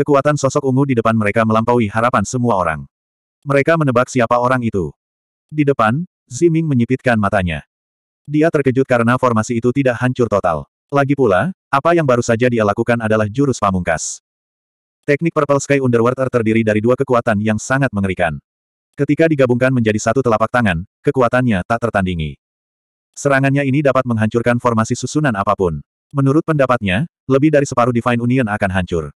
Kekuatan sosok ungu di depan mereka melampaui harapan semua orang. Mereka menebak siapa orang itu. Di depan, Ziming menyipitkan matanya. Dia terkejut karena formasi itu tidak hancur total. Lagi pula, apa yang baru saja dia lakukan adalah jurus pamungkas. Teknik Purple Sky Underwater terdiri dari dua kekuatan yang sangat mengerikan. Ketika digabungkan menjadi satu telapak tangan, kekuatannya tak tertandingi. Serangannya ini dapat menghancurkan formasi susunan apapun. Menurut pendapatnya, lebih dari separuh Divine Union akan hancur.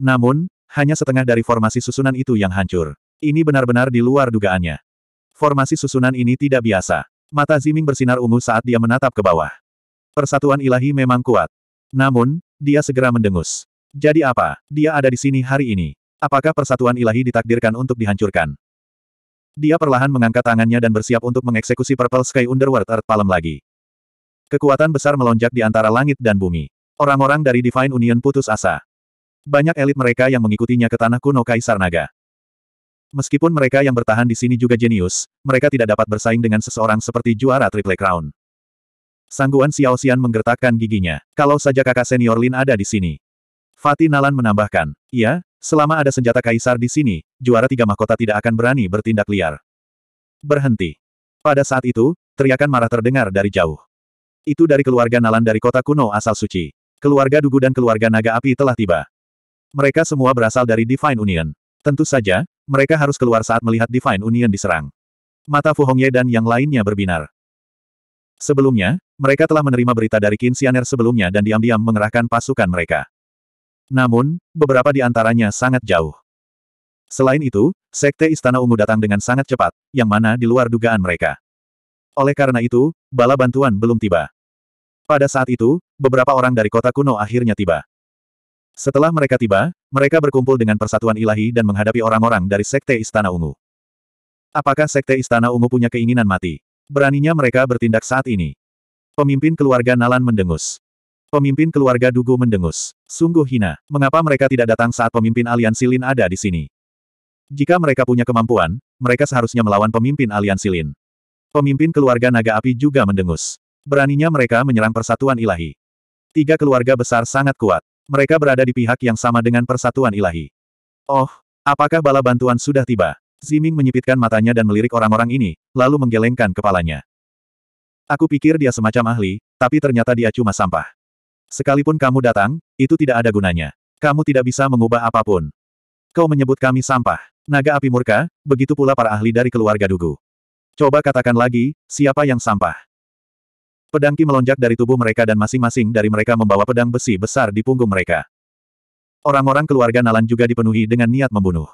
Namun, hanya setengah dari formasi susunan itu yang hancur. Ini benar-benar di luar dugaannya. Formasi susunan ini tidak biasa. Mata Ziming bersinar ungu saat dia menatap ke bawah. Persatuan ilahi memang kuat. Namun, dia segera mendengus. Jadi apa, dia ada di sini hari ini? Apakah persatuan ilahi ditakdirkan untuk dihancurkan? Dia perlahan mengangkat tangannya dan bersiap untuk mengeksekusi Purple Sky Underworld Earth Palm lagi. Kekuatan besar melonjak di antara langit dan bumi. Orang-orang dari Divine Union putus asa. Banyak elit mereka yang mengikutinya ke tanah kuno Kaisar Naga. Meskipun mereka yang bertahan di sini juga jenius, mereka tidak dapat bersaing dengan seseorang seperti juara Triple Crown. Sangguan Xiao Xian menggertakkan giginya. Kalau saja kakak senior Lin ada di sini. Fatih Nalan menambahkan, Iya, selama ada senjata kaisar di sini, juara tiga mahkota tidak akan berani bertindak liar. Berhenti. Pada saat itu, teriakan marah terdengar dari jauh. Itu dari keluarga Nalan dari kota kuno asal suci. Keluarga Dugu dan keluarga Naga Api telah tiba. Mereka semua berasal dari Divine Union. Tentu saja, mereka harus keluar saat melihat Divine Union diserang. Mata Fu Hongye dan yang lainnya berbinar. Sebelumnya, mereka telah menerima berita dari Kinsianer sebelumnya dan diam-diam mengerahkan pasukan mereka. Namun, beberapa di antaranya sangat jauh. Selain itu, Sekte Istana Ungu datang dengan sangat cepat, yang mana di luar dugaan mereka. Oleh karena itu, bala bantuan belum tiba. Pada saat itu, beberapa orang dari kota kuno akhirnya tiba. Setelah mereka tiba, mereka berkumpul dengan persatuan ilahi dan menghadapi orang-orang dari Sekte Istana Ungu. Apakah Sekte Istana Ungu punya keinginan mati? Beraninya mereka bertindak saat ini. Pemimpin keluarga Nalan mendengus. Pemimpin keluarga Dugu mendengus. Sungguh hina, mengapa mereka tidak datang saat pemimpin aliansi Lin ada di sini? Jika mereka punya kemampuan, mereka seharusnya melawan pemimpin aliansi Lin. Pemimpin keluarga Naga Api juga mendengus. Beraninya mereka menyerang persatuan ilahi. Tiga keluarga besar sangat kuat. Mereka berada di pihak yang sama dengan persatuan ilahi. Oh, apakah bala bantuan sudah tiba? Ziming menyipitkan matanya dan melirik orang-orang ini, lalu menggelengkan kepalanya. Aku pikir dia semacam ahli, tapi ternyata dia cuma sampah. Sekalipun kamu datang, itu tidak ada gunanya. Kamu tidak bisa mengubah apapun. Kau menyebut kami sampah. Naga api murka, begitu pula para ahli dari keluarga Dugu. Coba katakan lagi, siapa yang sampah? Pedang Ki melonjak dari tubuh mereka dan masing-masing dari mereka membawa pedang besi besar di punggung mereka. Orang-orang keluarga Nalan juga dipenuhi dengan niat membunuh.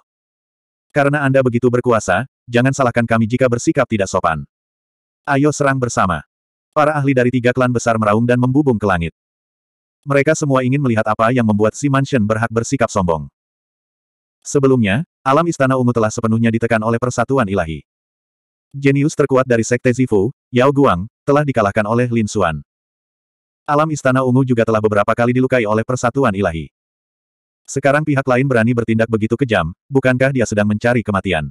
Karena Anda begitu berkuasa, jangan salahkan kami jika bersikap tidak sopan. Ayo serang bersama. Para ahli dari tiga klan besar meraung dan membubung ke langit. Mereka semua ingin melihat apa yang membuat si mansion berhak bersikap sombong. Sebelumnya, alam istana ungu telah sepenuhnya ditekan oleh persatuan ilahi. Jenius terkuat dari Sekte Zifu, Yao Guang, telah dikalahkan oleh Lin Xuan. Alam Istana Ungu juga telah beberapa kali dilukai oleh persatuan ilahi. Sekarang pihak lain berani bertindak begitu kejam, bukankah dia sedang mencari kematian?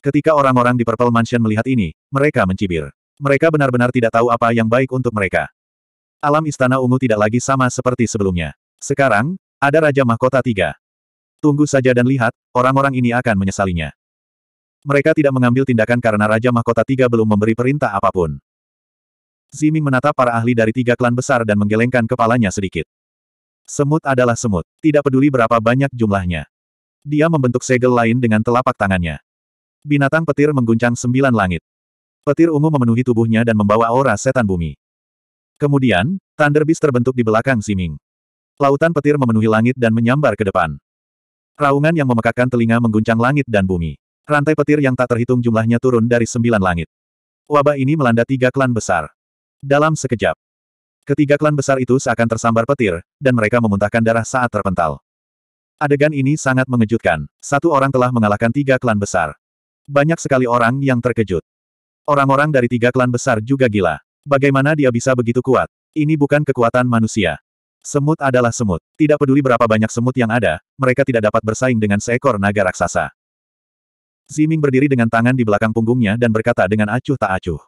Ketika orang-orang di Purple Mansion melihat ini, mereka mencibir. Mereka benar-benar tidak tahu apa yang baik untuk mereka. Alam Istana Ungu tidak lagi sama seperti sebelumnya. Sekarang, ada Raja Mahkota Tiga. Tunggu saja dan lihat, orang-orang ini akan menyesalinya. Mereka tidak mengambil tindakan karena Raja Mahkota Tiga belum memberi perintah apapun. Ziming menatap para ahli dari tiga klan besar dan menggelengkan kepalanya sedikit. Semut adalah semut, tidak peduli berapa banyak jumlahnya. Dia membentuk segel lain dengan telapak tangannya. Binatang petir mengguncang sembilan langit. Petir ungu memenuhi tubuhnya dan membawa aura setan bumi. Kemudian, Thunder Beast terbentuk di belakang Ziming. Lautan petir memenuhi langit dan menyambar ke depan. Raungan yang memekakkan telinga mengguncang langit dan bumi. Rantai petir yang tak terhitung jumlahnya turun dari sembilan langit. Wabah ini melanda tiga klan besar. Dalam sekejap, ketiga klan besar itu seakan tersambar petir, dan mereka memuntahkan darah saat terpental. Adegan ini sangat mengejutkan. Satu orang telah mengalahkan tiga klan besar. Banyak sekali orang yang terkejut. Orang-orang dari tiga klan besar juga gila. Bagaimana dia bisa begitu kuat? Ini bukan kekuatan manusia. Semut adalah semut. Tidak peduli berapa banyak semut yang ada, mereka tidak dapat bersaing dengan seekor naga raksasa. Ziming berdiri dengan tangan di belakang punggungnya dan berkata dengan acuh tak acuh.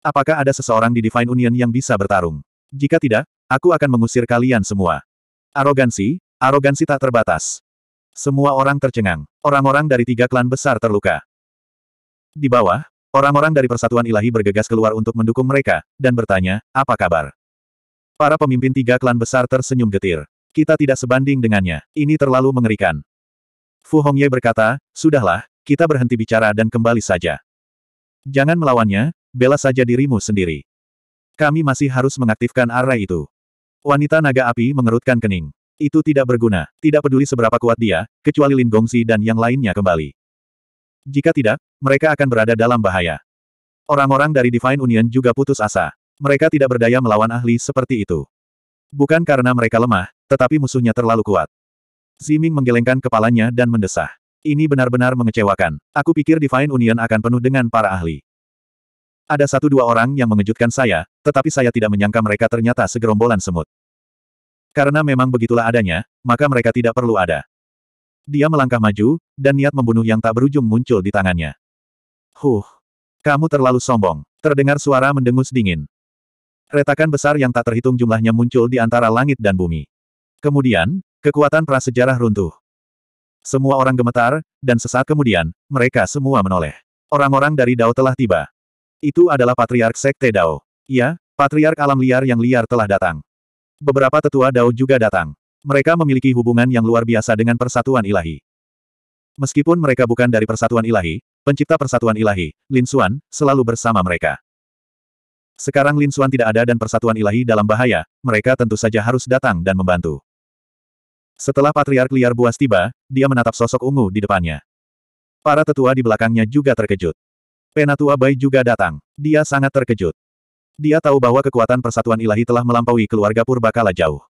Apakah ada seseorang di Divine Union yang bisa bertarung? Jika tidak, aku akan mengusir kalian semua. Arogansi, arogansi tak terbatas. Semua orang tercengang. Orang-orang dari tiga klan besar terluka. Di bawah, orang-orang dari Persatuan Ilahi bergegas keluar untuk mendukung mereka, dan bertanya, apa kabar? Para pemimpin tiga klan besar tersenyum getir. Kita tidak sebanding dengannya. Ini terlalu mengerikan. Fu Hongye berkata, sudahlah, kita berhenti bicara dan kembali saja. Jangan melawannya, bela saja dirimu sendiri. Kami masih harus mengaktifkan array itu. Wanita naga api mengerutkan kening. Itu tidak berguna, tidak peduli seberapa kuat dia, kecuali Lin Gongsi dan yang lainnya kembali. Jika tidak, mereka akan berada dalam bahaya. Orang-orang dari Divine Union juga putus asa. Mereka tidak berdaya melawan ahli seperti itu. Bukan karena mereka lemah, tetapi musuhnya terlalu kuat. Ziming menggelengkan kepalanya dan mendesah. Ini benar-benar mengecewakan. Aku pikir Divine Union akan penuh dengan para ahli. Ada satu dua orang yang mengejutkan saya, tetapi saya tidak menyangka mereka ternyata segerombolan semut. Karena memang begitulah adanya, maka mereka tidak perlu ada. Dia melangkah maju, dan niat membunuh yang tak berujung muncul di tangannya. Huh! Kamu terlalu sombong. Terdengar suara mendengus dingin. Retakan besar yang tak terhitung jumlahnya muncul di antara langit dan bumi. Kemudian, kekuatan prasejarah runtuh. Semua orang gemetar, dan sesaat kemudian, mereka semua menoleh. Orang-orang dari Dao telah tiba. Itu adalah Patriark Sekte Dao. Ya, Patriark Alam Liar yang liar telah datang. Beberapa tetua Dao juga datang. Mereka memiliki hubungan yang luar biasa dengan persatuan ilahi. Meskipun mereka bukan dari persatuan ilahi, pencipta persatuan ilahi, Lin Xuan, selalu bersama mereka. Sekarang Lin Xuan tidak ada dan persatuan ilahi dalam bahaya, mereka tentu saja harus datang dan membantu. Setelah Patriark Liar Buas tiba, dia menatap sosok ungu di depannya. Para tetua di belakangnya juga terkejut. Penatua Bai juga datang. Dia sangat terkejut. Dia tahu bahwa kekuatan persatuan ilahi telah melampaui keluarga purba kala jauh.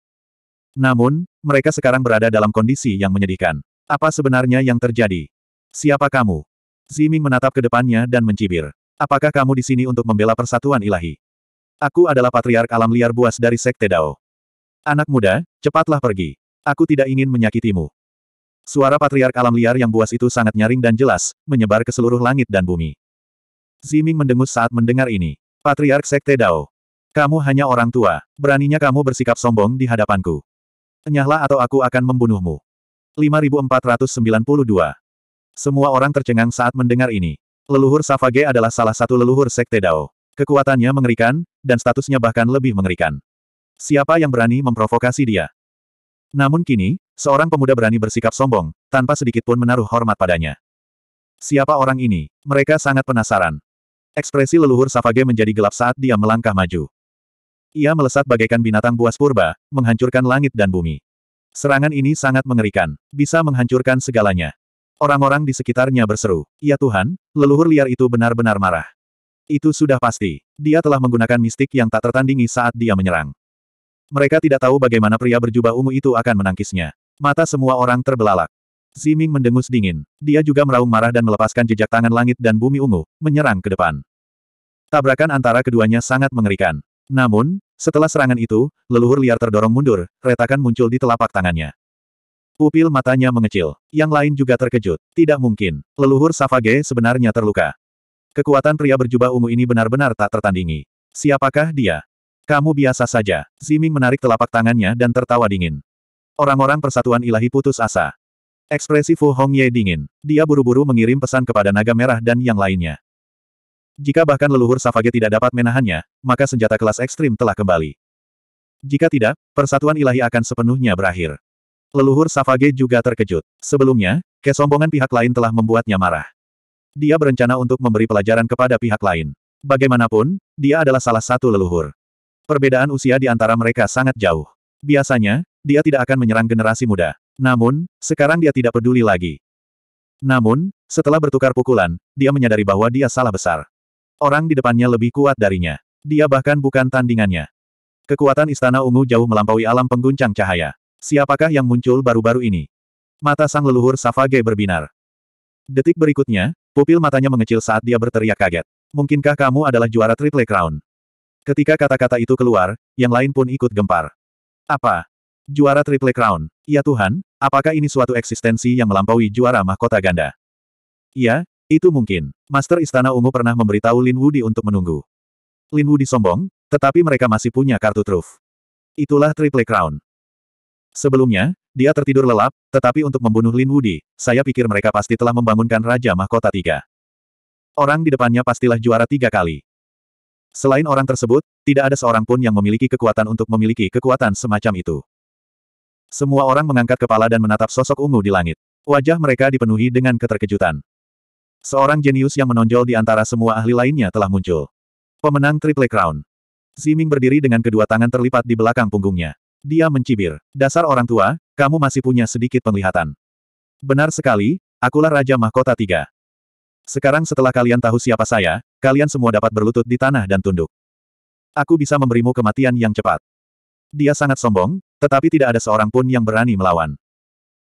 Namun, mereka sekarang berada dalam kondisi yang menyedihkan. Apa sebenarnya yang terjadi? Siapa kamu? Ziming menatap ke depannya dan mencibir. Apakah kamu di sini untuk membela persatuan ilahi? Aku adalah patriark alam liar buas dari Sekte Dao. Anak muda, cepatlah pergi. Aku tidak ingin menyakitimu. Suara patriark alam liar yang buas itu sangat nyaring dan jelas, menyebar ke seluruh langit dan bumi. Ziming mendengus saat mendengar ini. Patriark Sekte Dao. Kamu hanya orang tua, beraninya kamu bersikap sombong di hadapanku. Enyahlah atau aku akan membunuhmu. 5492. Semua orang tercengang saat mendengar ini. Leluhur Savage adalah salah satu leluhur Sekte Dao. Kekuatannya mengerikan, dan statusnya bahkan lebih mengerikan. Siapa yang berani memprovokasi dia? Namun kini, seorang pemuda berani bersikap sombong, tanpa sedikit pun menaruh hormat padanya. Siapa orang ini? Mereka sangat penasaran. Ekspresi leluhur Savage menjadi gelap saat dia melangkah maju. Ia melesat bagaikan binatang buas purba, menghancurkan langit dan bumi. Serangan ini sangat mengerikan, bisa menghancurkan segalanya. Orang-orang di sekitarnya berseru, Ya Tuhan, leluhur liar itu benar-benar marah. Itu sudah pasti. Dia telah menggunakan mistik yang tak tertandingi saat dia menyerang. Mereka tidak tahu bagaimana pria berjubah ungu itu akan menangkisnya. Mata semua orang terbelalak. Ziming mendengus dingin. Dia juga meraung marah dan melepaskan jejak tangan langit dan bumi ungu, menyerang ke depan. Tabrakan antara keduanya sangat mengerikan. Namun, setelah serangan itu, leluhur liar terdorong mundur, retakan muncul di telapak tangannya. Pupil matanya mengecil. Yang lain juga terkejut. Tidak mungkin. Leluhur Safage sebenarnya terluka. Kekuatan pria berjubah ungu ini benar-benar tak tertandingi. Siapakah dia? Kamu biasa saja. Ziming menarik telapak tangannya dan tertawa dingin. Orang-orang persatuan ilahi putus asa. Ekspresi Fu Hongye dingin. Dia buru-buru mengirim pesan kepada naga merah dan yang lainnya. Jika bahkan leluhur Savage tidak dapat menahannya, maka senjata kelas ekstrim telah kembali. Jika tidak, persatuan ilahi akan sepenuhnya berakhir. Leluhur Savage juga terkejut. Sebelumnya, kesombongan pihak lain telah membuatnya marah. Dia berencana untuk memberi pelajaran kepada pihak lain. Bagaimanapun, dia adalah salah satu leluhur. Perbedaan usia di antara mereka sangat jauh. Biasanya, dia tidak akan menyerang generasi muda. Namun, sekarang dia tidak peduli lagi. Namun, setelah bertukar pukulan, dia menyadari bahwa dia salah besar. Orang di depannya lebih kuat darinya. Dia bahkan bukan tandingannya. Kekuatan Istana Ungu jauh melampaui alam pengguncang cahaya. Siapakah yang muncul baru-baru ini? Mata sang leluhur Savage berbinar. Detik berikutnya, pupil matanya mengecil saat dia berteriak kaget. Mungkinkah kamu adalah juara Triple Crown? Ketika kata-kata itu keluar, yang lain pun ikut gempar. Apa? Juara Triple Crown. Ya Tuhan, apakah ini suatu eksistensi yang melampaui juara mahkota ganda? Ya, itu mungkin. Master Istana Ungu pernah memberitahu Lin Wudi untuk menunggu. Lin Wudi sombong, tetapi mereka masih punya kartu truf. Itulah Triple Crown. Sebelumnya, dia tertidur lelap, tetapi untuk membunuh Lin Wudi, saya pikir mereka pasti telah membangunkan Raja Mahkota Tiga. Orang di depannya pastilah juara tiga kali. Selain orang tersebut, tidak ada seorang pun yang memiliki kekuatan untuk memiliki kekuatan semacam itu. Semua orang mengangkat kepala dan menatap sosok ungu di langit. Wajah mereka dipenuhi dengan keterkejutan. Seorang jenius yang menonjol di antara semua ahli lainnya telah muncul. Pemenang Triple Crown. Ziming berdiri dengan kedua tangan terlipat di belakang punggungnya. Dia mencibir. Dasar orang tua, kamu masih punya sedikit penglihatan. Benar sekali, akulah Raja Mahkota Tiga. Sekarang setelah kalian tahu siapa saya, Kalian semua dapat berlutut di tanah dan tunduk. Aku bisa memberimu kematian yang cepat. Dia sangat sombong, tetapi tidak ada seorang pun yang berani melawan.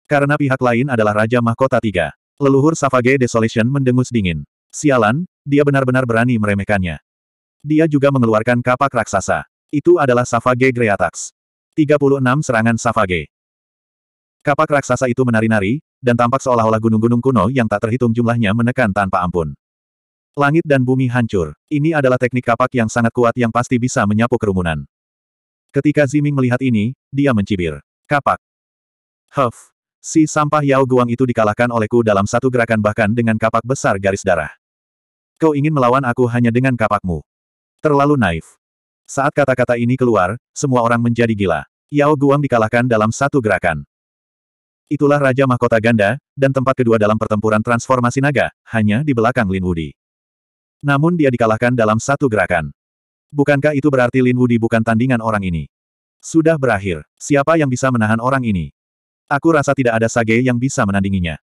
Karena pihak lain adalah Raja Mahkota Tiga. Leluhur Savage Desolation mendengus dingin. Sialan, dia benar-benar berani meremehkannya. Dia juga mengeluarkan kapak raksasa. Itu adalah Savage Greatax. 36 serangan Savage. Kapak raksasa itu menari-nari, dan tampak seolah-olah gunung-gunung kuno yang tak terhitung jumlahnya menekan tanpa ampun. Langit dan bumi hancur. Ini adalah teknik kapak yang sangat kuat yang pasti bisa menyapu kerumunan. Ketika Ziming melihat ini, dia mencibir. Kapak. Huff. Si sampah Yao Guang itu dikalahkan olehku dalam satu gerakan bahkan dengan kapak besar garis darah. Kau ingin melawan aku hanya dengan kapakmu. Terlalu naif. Saat kata-kata ini keluar, semua orang menjadi gila. Yao Guang dikalahkan dalam satu gerakan. Itulah Raja Mahkota Ganda, dan tempat kedua dalam pertempuran transformasi naga, hanya di belakang Lin Wudi. Namun dia dikalahkan dalam satu gerakan. Bukankah itu berarti Lin Wudi bukan tandingan orang ini? Sudah berakhir. Siapa yang bisa menahan orang ini? Aku rasa tidak ada sage yang bisa menandinginya.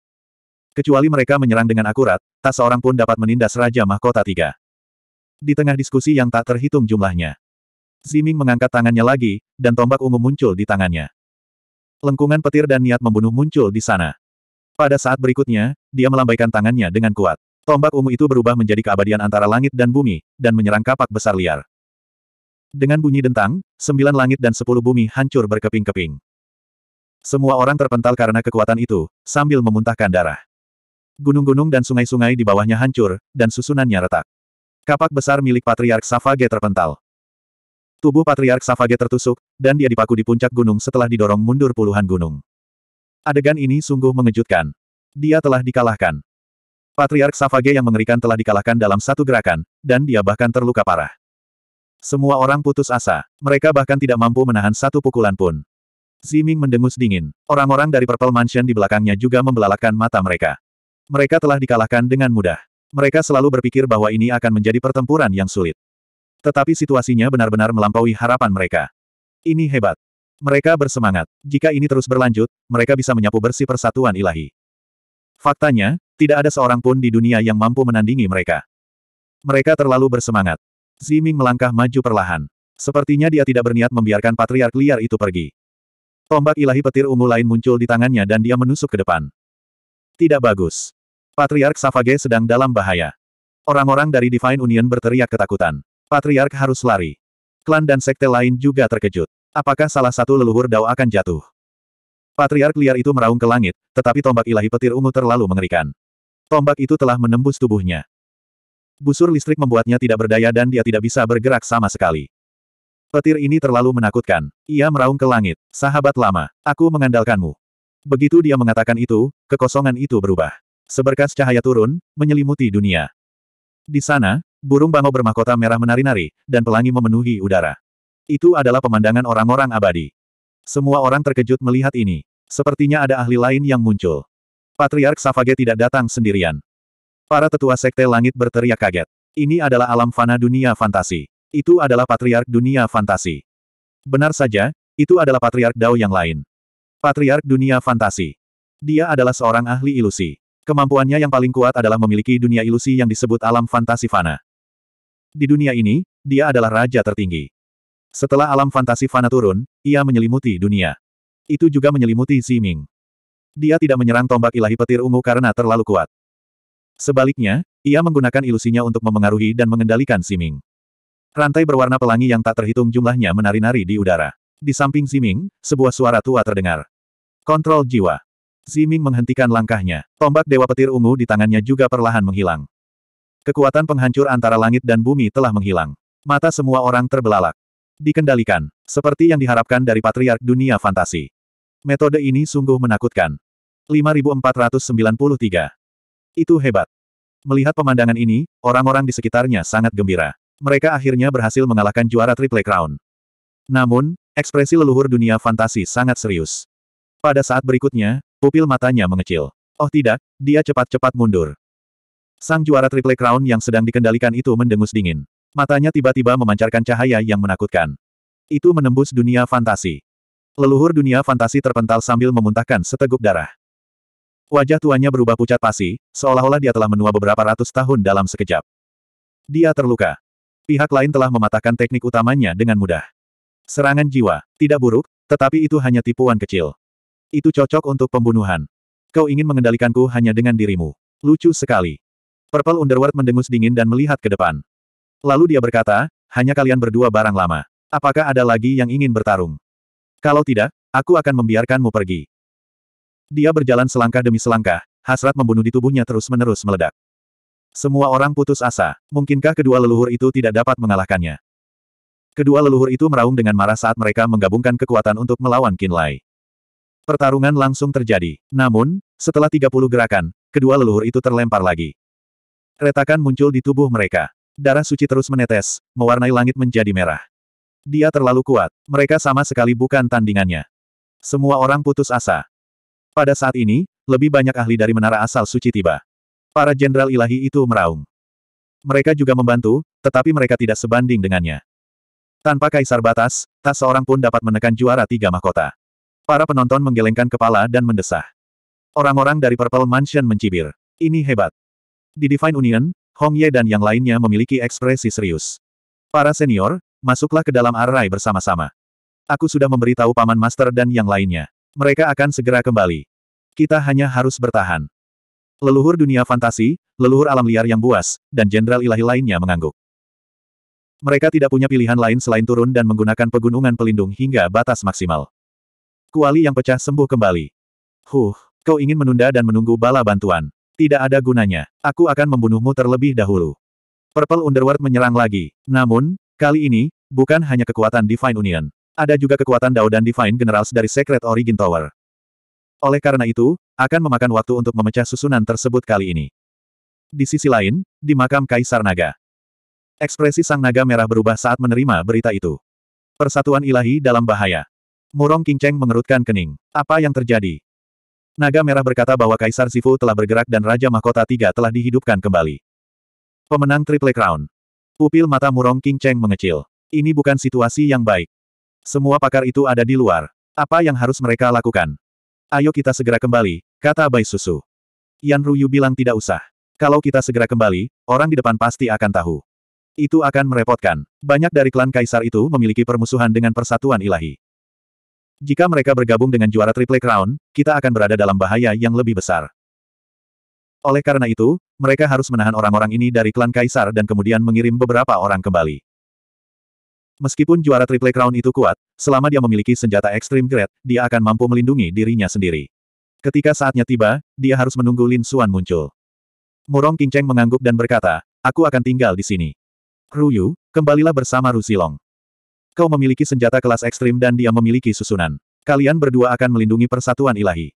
Kecuali mereka menyerang dengan akurat, tak seorang pun dapat menindas Raja Mahkota Tiga. Di tengah diskusi yang tak terhitung jumlahnya, Ziming mengangkat tangannya lagi, dan tombak ungu muncul di tangannya. Lengkungan petir dan niat membunuh muncul di sana. Pada saat berikutnya, dia melambaikan tangannya dengan kuat. Tombak ungu itu berubah menjadi keabadian antara langit dan bumi, dan menyerang kapak besar liar. Dengan bunyi dentang, sembilan langit dan sepuluh bumi hancur berkeping-keping. Semua orang terpental karena kekuatan itu, sambil memuntahkan darah. Gunung-gunung dan sungai-sungai di bawahnya hancur, dan susunannya retak. Kapak besar milik Patriark Safage terpental. Tubuh Patriark Safage tertusuk, dan dia dipaku di puncak gunung setelah didorong mundur puluhan gunung. Adegan ini sungguh mengejutkan. Dia telah dikalahkan. Patriark Savage yang mengerikan telah dikalahkan dalam satu gerakan, dan dia bahkan terluka parah. Semua orang putus asa. Mereka bahkan tidak mampu menahan satu pukulan pun. Ziming mendengus dingin. Orang-orang dari Purple Mansion di belakangnya juga membelalakan mata mereka. Mereka telah dikalahkan dengan mudah. Mereka selalu berpikir bahwa ini akan menjadi pertempuran yang sulit. Tetapi situasinya benar-benar melampaui harapan mereka. Ini hebat. Mereka bersemangat. Jika ini terus berlanjut, mereka bisa menyapu bersih persatuan ilahi. Faktanya, tidak ada seorang pun di dunia yang mampu menandingi mereka. Mereka terlalu bersemangat. Ziming melangkah maju perlahan. Sepertinya dia tidak berniat membiarkan patriark liar itu pergi. Tombak ilahi petir ungu lain muncul di tangannya dan dia menusuk ke depan. Tidak bagus. Patriark Savage sedang dalam bahaya. Orang-orang dari Divine Union berteriak ketakutan. Patriark harus lari. Klan dan sekte lain juga terkejut. Apakah salah satu leluhur Dao akan jatuh? Patriark liar itu meraung ke langit, tetapi tombak ilahi petir ungu terlalu mengerikan. Tombak itu telah menembus tubuhnya. Busur listrik membuatnya tidak berdaya dan dia tidak bisa bergerak sama sekali. Petir ini terlalu menakutkan. Ia meraung ke langit. Sahabat lama, aku mengandalkanmu. Begitu dia mengatakan itu, kekosongan itu berubah. Seberkas cahaya turun, menyelimuti dunia. Di sana, burung bangau bermahkota merah menari-nari, dan pelangi memenuhi udara. Itu adalah pemandangan orang-orang abadi. Semua orang terkejut melihat ini. Sepertinya ada ahli lain yang muncul. Patriark Savage tidak datang sendirian. Para tetua sekte langit berteriak kaget. Ini adalah alam fana dunia fantasi. Itu adalah patriark dunia fantasi. Benar saja, itu adalah patriark Dao yang lain. Patriark dunia fantasi. Dia adalah seorang ahli ilusi. Kemampuannya yang paling kuat adalah memiliki dunia ilusi yang disebut alam fantasi fana. Di dunia ini, dia adalah raja tertinggi. Setelah alam fantasi fana turun, ia menyelimuti dunia. Itu juga menyelimuti Ziming. Dia tidak menyerang tombak ilahi petir ungu karena terlalu kuat. Sebaliknya, ia menggunakan ilusinya untuk memengaruhi dan mengendalikan Ziming. Rantai berwarna pelangi yang tak terhitung jumlahnya menari-nari di udara. Di samping Ziming, sebuah suara tua terdengar. Kontrol jiwa. Ziming menghentikan langkahnya. Tombak Dewa Petir Ungu di tangannya juga perlahan menghilang. Kekuatan penghancur antara langit dan bumi telah menghilang. Mata semua orang terbelalak. Dikendalikan, seperti yang diharapkan dari Patriark Dunia Fantasi. Metode ini sungguh menakutkan. 5493. Itu hebat. Melihat pemandangan ini, orang-orang di sekitarnya sangat gembira. Mereka akhirnya berhasil mengalahkan juara Triple Crown. Namun, ekspresi leluhur dunia fantasi sangat serius. Pada saat berikutnya, pupil matanya mengecil. Oh tidak, dia cepat-cepat mundur. Sang juara Triple Crown yang sedang dikendalikan itu mendengus dingin. Matanya tiba-tiba memancarkan cahaya yang menakutkan. Itu menembus dunia fantasi. Leluhur dunia fantasi terpental sambil memuntahkan seteguk darah. Wajah tuanya berubah pucat pasi, seolah-olah dia telah menua beberapa ratus tahun dalam sekejap. Dia terluka. Pihak lain telah mematahkan teknik utamanya dengan mudah. Serangan jiwa, tidak buruk, tetapi itu hanya tipuan kecil. Itu cocok untuk pembunuhan. Kau ingin mengendalikanku hanya dengan dirimu. Lucu sekali. Purple Underworld mendengus dingin dan melihat ke depan. Lalu dia berkata, hanya kalian berdua barang lama. Apakah ada lagi yang ingin bertarung? Kalau tidak, aku akan membiarkanmu pergi. Dia berjalan selangkah demi selangkah, hasrat membunuh di tubuhnya terus-menerus meledak. Semua orang putus asa. Mungkinkah kedua leluhur itu tidak dapat mengalahkannya? Kedua leluhur itu meraung dengan marah saat mereka menggabungkan kekuatan untuk melawan Kinlay. Pertarungan langsung terjadi. Namun, setelah 30 gerakan, kedua leluhur itu terlempar lagi. Retakan muncul di tubuh mereka. Darah suci terus menetes, mewarnai langit menjadi merah. Dia terlalu kuat. Mereka sama sekali bukan tandingannya. Semua orang putus asa. Pada saat ini, lebih banyak ahli dari menara asal suci tiba. Para jenderal ilahi itu meraung. Mereka juga membantu, tetapi mereka tidak sebanding dengannya. Tanpa kaisar batas, tak seorang pun dapat menekan juara tiga mahkota. Para penonton menggelengkan kepala dan mendesah. Orang-orang dari Purple Mansion mencibir. Ini hebat. Di Divine Union, Hong Ye dan yang lainnya memiliki ekspresi serius. Para senior, masuklah ke dalam arai bersama-sama. Aku sudah memberitahu Paman Master dan yang lainnya. Mereka akan segera kembali. Kita hanya harus bertahan. Leluhur dunia fantasi, leluhur alam liar yang buas, dan jenderal ilahi lainnya mengangguk. Mereka tidak punya pilihan lain selain turun dan menggunakan pegunungan pelindung hingga batas maksimal. Kuali yang pecah sembuh kembali. Huh, kau ingin menunda dan menunggu bala bantuan. Tidak ada gunanya. Aku akan membunuhmu terlebih dahulu. Purple Underworld menyerang lagi. Namun, kali ini, bukan hanya kekuatan Divine Union. Ada juga kekuatan Dao dan Divine Generals dari Secret Origin Tower. Oleh karena itu, akan memakan waktu untuk memecah susunan tersebut kali ini. Di sisi lain, di makam Kaisar Naga. Ekspresi sang naga merah berubah saat menerima berita itu. Persatuan ilahi dalam bahaya. Murong Cheng mengerutkan kening. Apa yang terjadi? Naga Merah berkata bahwa Kaisar Sifu telah bergerak dan Raja Mahkota Tiga telah dihidupkan kembali. Pemenang Triple Crown. Pupil mata murong King Cheng mengecil. Ini bukan situasi yang baik. Semua pakar itu ada di luar. Apa yang harus mereka lakukan? Ayo kita segera kembali, kata Bai Susu. Yan Ruyu bilang tidak usah. Kalau kita segera kembali, orang di depan pasti akan tahu. Itu akan merepotkan. Banyak dari klan Kaisar itu memiliki permusuhan dengan persatuan ilahi. Jika mereka bergabung dengan juara Triple Crown, kita akan berada dalam bahaya yang lebih besar. Oleh karena itu, mereka harus menahan orang-orang ini dari klan Kaisar dan kemudian mengirim beberapa orang kembali. Meskipun juara Triple Crown itu kuat, selama dia memiliki senjata Ekstrim Grade, dia akan mampu melindungi dirinya sendiri. Ketika saatnya tiba, dia harus menunggu Lin Xuan muncul. Murong Kinceng mengangguk dan berkata, aku akan tinggal di sini. Ruyu, kembalilah bersama Rusilong. Kau memiliki senjata kelas ekstrim dan dia memiliki susunan. Kalian berdua akan melindungi persatuan ilahi.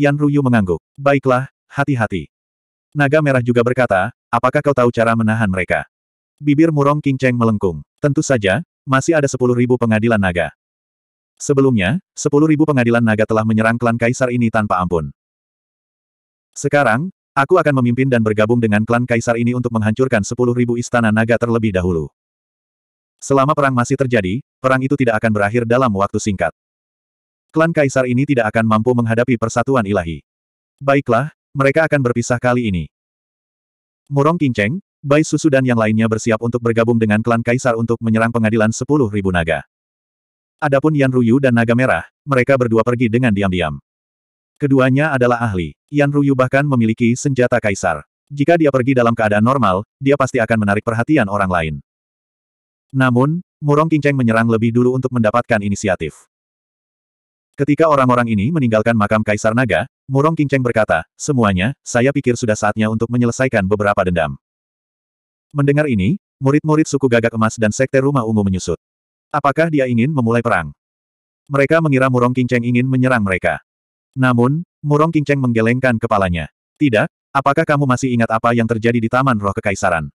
Yan Ruyu mengangguk. Baiklah, hati-hati. Naga Merah juga berkata, apakah kau tahu cara menahan mereka? Bibir murong King Cheng melengkung. Tentu saja, masih ada sepuluh ribu pengadilan naga. Sebelumnya, sepuluh ribu pengadilan naga telah menyerang klan kaisar ini tanpa ampun. Sekarang, aku akan memimpin dan bergabung dengan klan kaisar ini untuk menghancurkan sepuluh ribu istana naga terlebih dahulu. Selama perang masih terjadi, perang itu tidak akan berakhir dalam waktu singkat. Klan Kaisar ini tidak akan mampu menghadapi persatuan ilahi. Baiklah, mereka akan berpisah kali ini. Murong Kinceng, Bai Susu dan yang lainnya bersiap untuk bergabung dengan klan Kaisar untuk menyerang pengadilan 10.000 naga. Adapun Yan Ruyu dan Naga Merah, mereka berdua pergi dengan diam-diam. Keduanya adalah ahli. Yan Ruyu bahkan memiliki senjata kaisar. Jika dia pergi dalam keadaan normal, dia pasti akan menarik perhatian orang lain. Namun, Murong Qingcheng menyerang lebih dulu untuk mendapatkan inisiatif. Ketika orang-orang ini meninggalkan makam Kaisar Naga, Murong Qingcheng berkata, semuanya, saya pikir sudah saatnya untuk menyelesaikan beberapa dendam. Mendengar ini, murid-murid suku gagak emas dan sekte rumah ungu menyusut. Apakah dia ingin memulai perang? Mereka mengira Murong Qingcheng ingin menyerang mereka. Namun, Murong Qingcheng menggelengkan kepalanya. Tidak, apakah kamu masih ingat apa yang terjadi di Taman Roh Kekaisaran?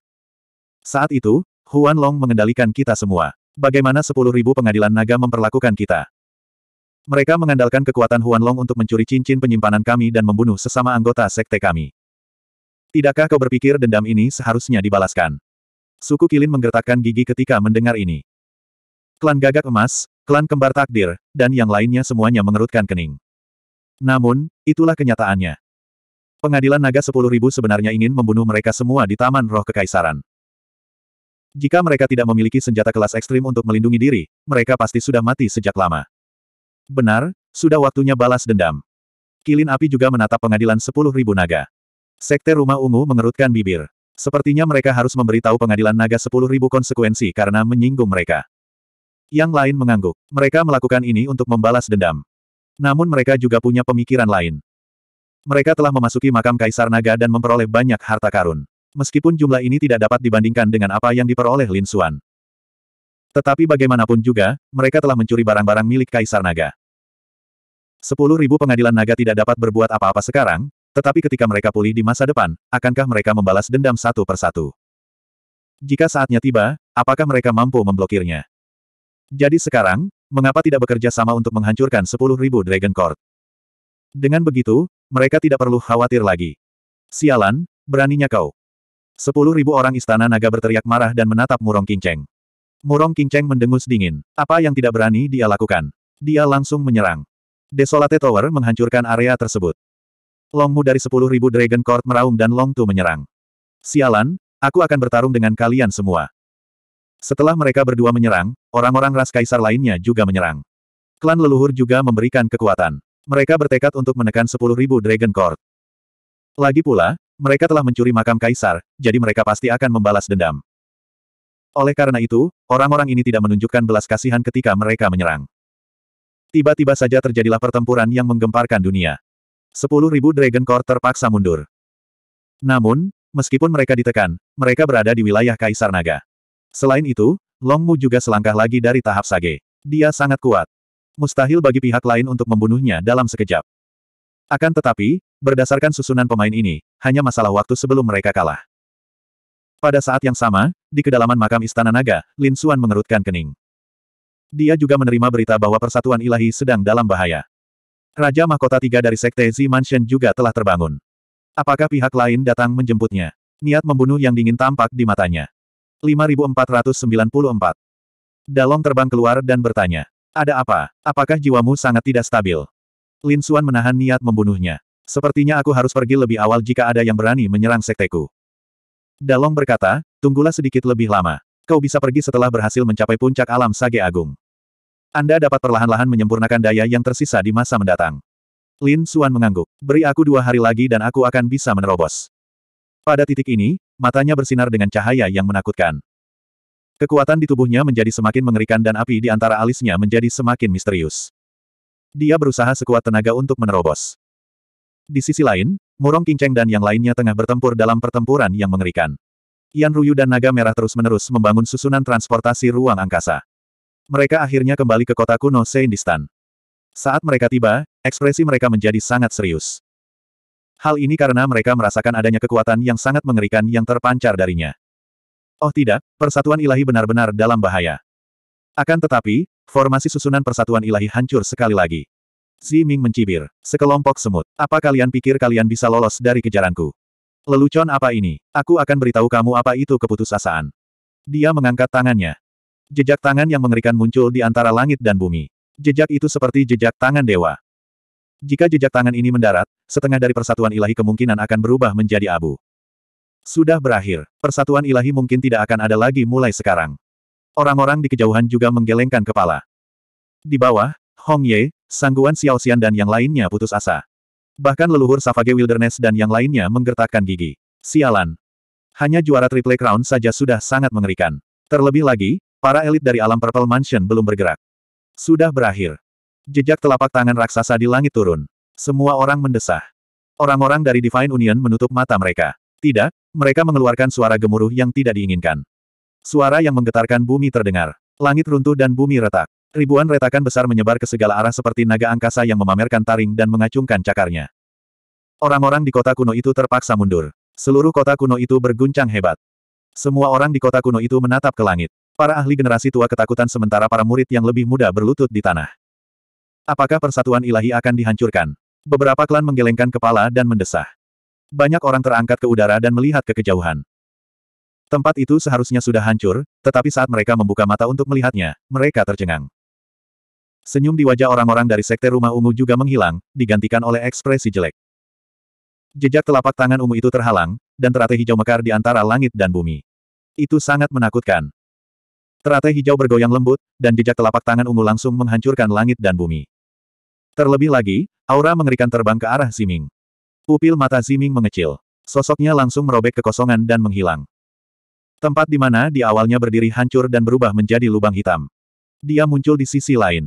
Saat itu, Huan Long mengendalikan kita semua. Bagaimana sepuluh ribu pengadilan naga memperlakukan kita? Mereka mengandalkan kekuatan Huan Long untuk mencuri cincin penyimpanan kami dan membunuh sesama anggota sekte kami. Tidakkah kau berpikir dendam ini seharusnya dibalaskan? Suku Kilin menggertakkan gigi ketika mendengar ini. Klan Gagak Emas, Klan Kembar Takdir, dan yang lainnya semuanya mengerutkan kening. Namun, itulah kenyataannya. Pengadilan Naga 10.000 sebenarnya ingin membunuh mereka semua di Taman Roh Kekaisaran. Jika mereka tidak memiliki senjata kelas ekstrim untuk melindungi diri, mereka pasti sudah mati sejak lama. Benar, sudah waktunya balas dendam. Kilin api juga menatap pengadilan sepuluh ribu naga. Sekte Rumah Ungu mengerutkan bibir. Sepertinya mereka harus memberitahu pengadilan naga sepuluh ribu konsekuensi karena menyinggung mereka. Yang lain mengangguk. Mereka melakukan ini untuk membalas dendam. Namun mereka juga punya pemikiran lain. Mereka telah memasuki makam Kaisar Naga dan memperoleh banyak harta karun meskipun jumlah ini tidak dapat dibandingkan dengan apa yang diperoleh Lin Xuan. Tetapi bagaimanapun juga, mereka telah mencuri barang-barang milik Kaisar Naga. Sepuluh ribu pengadilan naga tidak dapat berbuat apa-apa sekarang, tetapi ketika mereka pulih di masa depan, akankah mereka membalas dendam satu persatu? Jika saatnya tiba, apakah mereka mampu memblokirnya? Jadi sekarang, mengapa tidak bekerja sama untuk menghancurkan sepuluh ribu Dragon Court? Dengan begitu, mereka tidak perlu khawatir lagi. Sialan, beraninya kau. Sepuluh ribu orang istana naga berteriak marah dan menatap Murong Kinceng. Murong Kinceng mendengus dingin. Apa yang tidak berani dia lakukan? Dia langsung menyerang. Desolate Tower menghancurkan area tersebut. Longmu dari sepuluh ribu Dragon Court meraung dan Longtu menyerang. Sialan, aku akan bertarung dengan kalian semua. Setelah mereka berdua menyerang, orang-orang ras kaisar lainnya juga menyerang. Klan leluhur juga memberikan kekuatan. Mereka bertekad untuk menekan sepuluh ribu Dragon Court. Lagi pula, mereka telah mencuri makam kaisar, jadi mereka pasti akan membalas dendam. Oleh karena itu, orang-orang ini tidak menunjukkan belas kasihan ketika mereka menyerang. Tiba-tiba saja terjadilah pertempuran yang menggemparkan dunia. Sepuluh ribu Dragon Core terpaksa mundur. Namun, meskipun mereka ditekan, mereka berada di wilayah Kaisar Naga. Selain itu, Longmu juga selangkah lagi dari tahap Sage. Dia sangat kuat. Mustahil bagi pihak lain untuk membunuhnya dalam sekejap. Akan tetapi, Berdasarkan susunan pemain ini, hanya masalah waktu sebelum mereka kalah. Pada saat yang sama, di kedalaman makam Istana Naga, Lin Xuan mengerutkan kening. Dia juga menerima berita bahwa persatuan ilahi sedang dalam bahaya. Raja Mahkota Tiga dari Sekte Z Mansion juga telah terbangun. Apakah pihak lain datang menjemputnya? Niat membunuh yang dingin tampak di matanya. 5494. Dalong terbang keluar dan bertanya. Ada apa? Apakah jiwamu sangat tidak stabil? Lin Xuan menahan niat membunuhnya. Sepertinya aku harus pergi lebih awal jika ada yang berani menyerang sekteku. Dalong berkata, tunggulah sedikit lebih lama. Kau bisa pergi setelah berhasil mencapai puncak alam Sage Agung. Anda dapat perlahan-lahan menyempurnakan daya yang tersisa di masa mendatang. Lin Suan mengangguk. Beri aku dua hari lagi dan aku akan bisa menerobos. Pada titik ini, matanya bersinar dengan cahaya yang menakutkan. Kekuatan di tubuhnya menjadi semakin mengerikan dan api di antara alisnya menjadi semakin misterius. Dia berusaha sekuat tenaga untuk menerobos. Di sisi lain, Murong Qingcheng dan yang lainnya tengah bertempur dalam pertempuran yang mengerikan. Yan Ruyu dan Naga Merah terus-menerus membangun susunan transportasi ruang angkasa. Mereka akhirnya kembali ke kota kuno Seindistan. Saat mereka tiba, ekspresi mereka menjadi sangat serius. Hal ini karena mereka merasakan adanya kekuatan yang sangat mengerikan yang terpancar darinya. Oh tidak, persatuan ilahi benar-benar dalam bahaya. Akan tetapi, formasi susunan persatuan ilahi hancur sekali lagi. Ming mencibir. Sekelompok semut. Apa kalian pikir kalian bisa lolos dari kejaranku? Lelucon apa ini? Aku akan beritahu kamu apa itu keputusasaan. Dia mengangkat tangannya. Jejak tangan yang mengerikan muncul di antara langit dan bumi. Jejak itu seperti jejak tangan dewa. Jika jejak tangan ini mendarat, setengah dari persatuan ilahi kemungkinan akan berubah menjadi abu. Sudah berakhir, persatuan ilahi mungkin tidak akan ada lagi mulai sekarang. Orang-orang di kejauhan juga menggelengkan kepala. Di bawah, Hong Ye, Sangguan Xian dan yang lainnya putus asa. Bahkan leluhur Savage Wilderness dan yang lainnya menggertakkan gigi. Sialan. Hanya juara Triple Crown saja sudah sangat mengerikan. Terlebih lagi, para elit dari alam Purple Mansion belum bergerak. Sudah berakhir. Jejak telapak tangan raksasa di langit turun. Semua orang mendesah. Orang-orang dari Divine Union menutup mata mereka. Tidak, mereka mengeluarkan suara gemuruh yang tidak diinginkan. Suara yang menggetarkan bumi terdengar. Langit runtuh dan bumi retak. Ribuan retakan besar menyebar ke segala arah seperti naga angkasa yang memamerkan taring dan mengacungkan cakarnya. Orang-orang di kota kuno itu terpaksa mundur. Seluruh kota kuno itu berguncang hebat. Semua orang di kota kuno itu menatap ke langit. Para ahli generasi tua ketakutan sementara para murid yang lebih muda berlutut di tanah. Apakah persatuan ilahi akan dihancurkan? Beberapa klan menggelengkan kepala dan mendesah. Banyak orang terangkat ke udara dan melihat ke kejauhan. Tempat itu seharusnya sudah hancur, tetapi saat mereka membuka mata untuk melihatnya, mereka tercengang. Senyum di wajah orang-orang dari Sekte Rumah Ungu juga menghilang, digantikan oleh ekspresi jelek. Jejak telapak tangan ungu itu terhalang, dan teratai hijau mekar di antara langit dan bumi. Itu sangat menakutkan. Teratai hijau bergoyang lembut, dan jejak telapak tangan ungu langsung menghancurkan langit dan bumi. Terlebih lagi, aura mengerikan terbang ke arah Ziming. Pupil mata Ziming mengecil. Sosoknya langsung merobek kekosongan dan menghilang. Tempat di mana di awalnya berdiri hancur dan berubah menjadi lubang hitam. Dia muncul di sisi lain.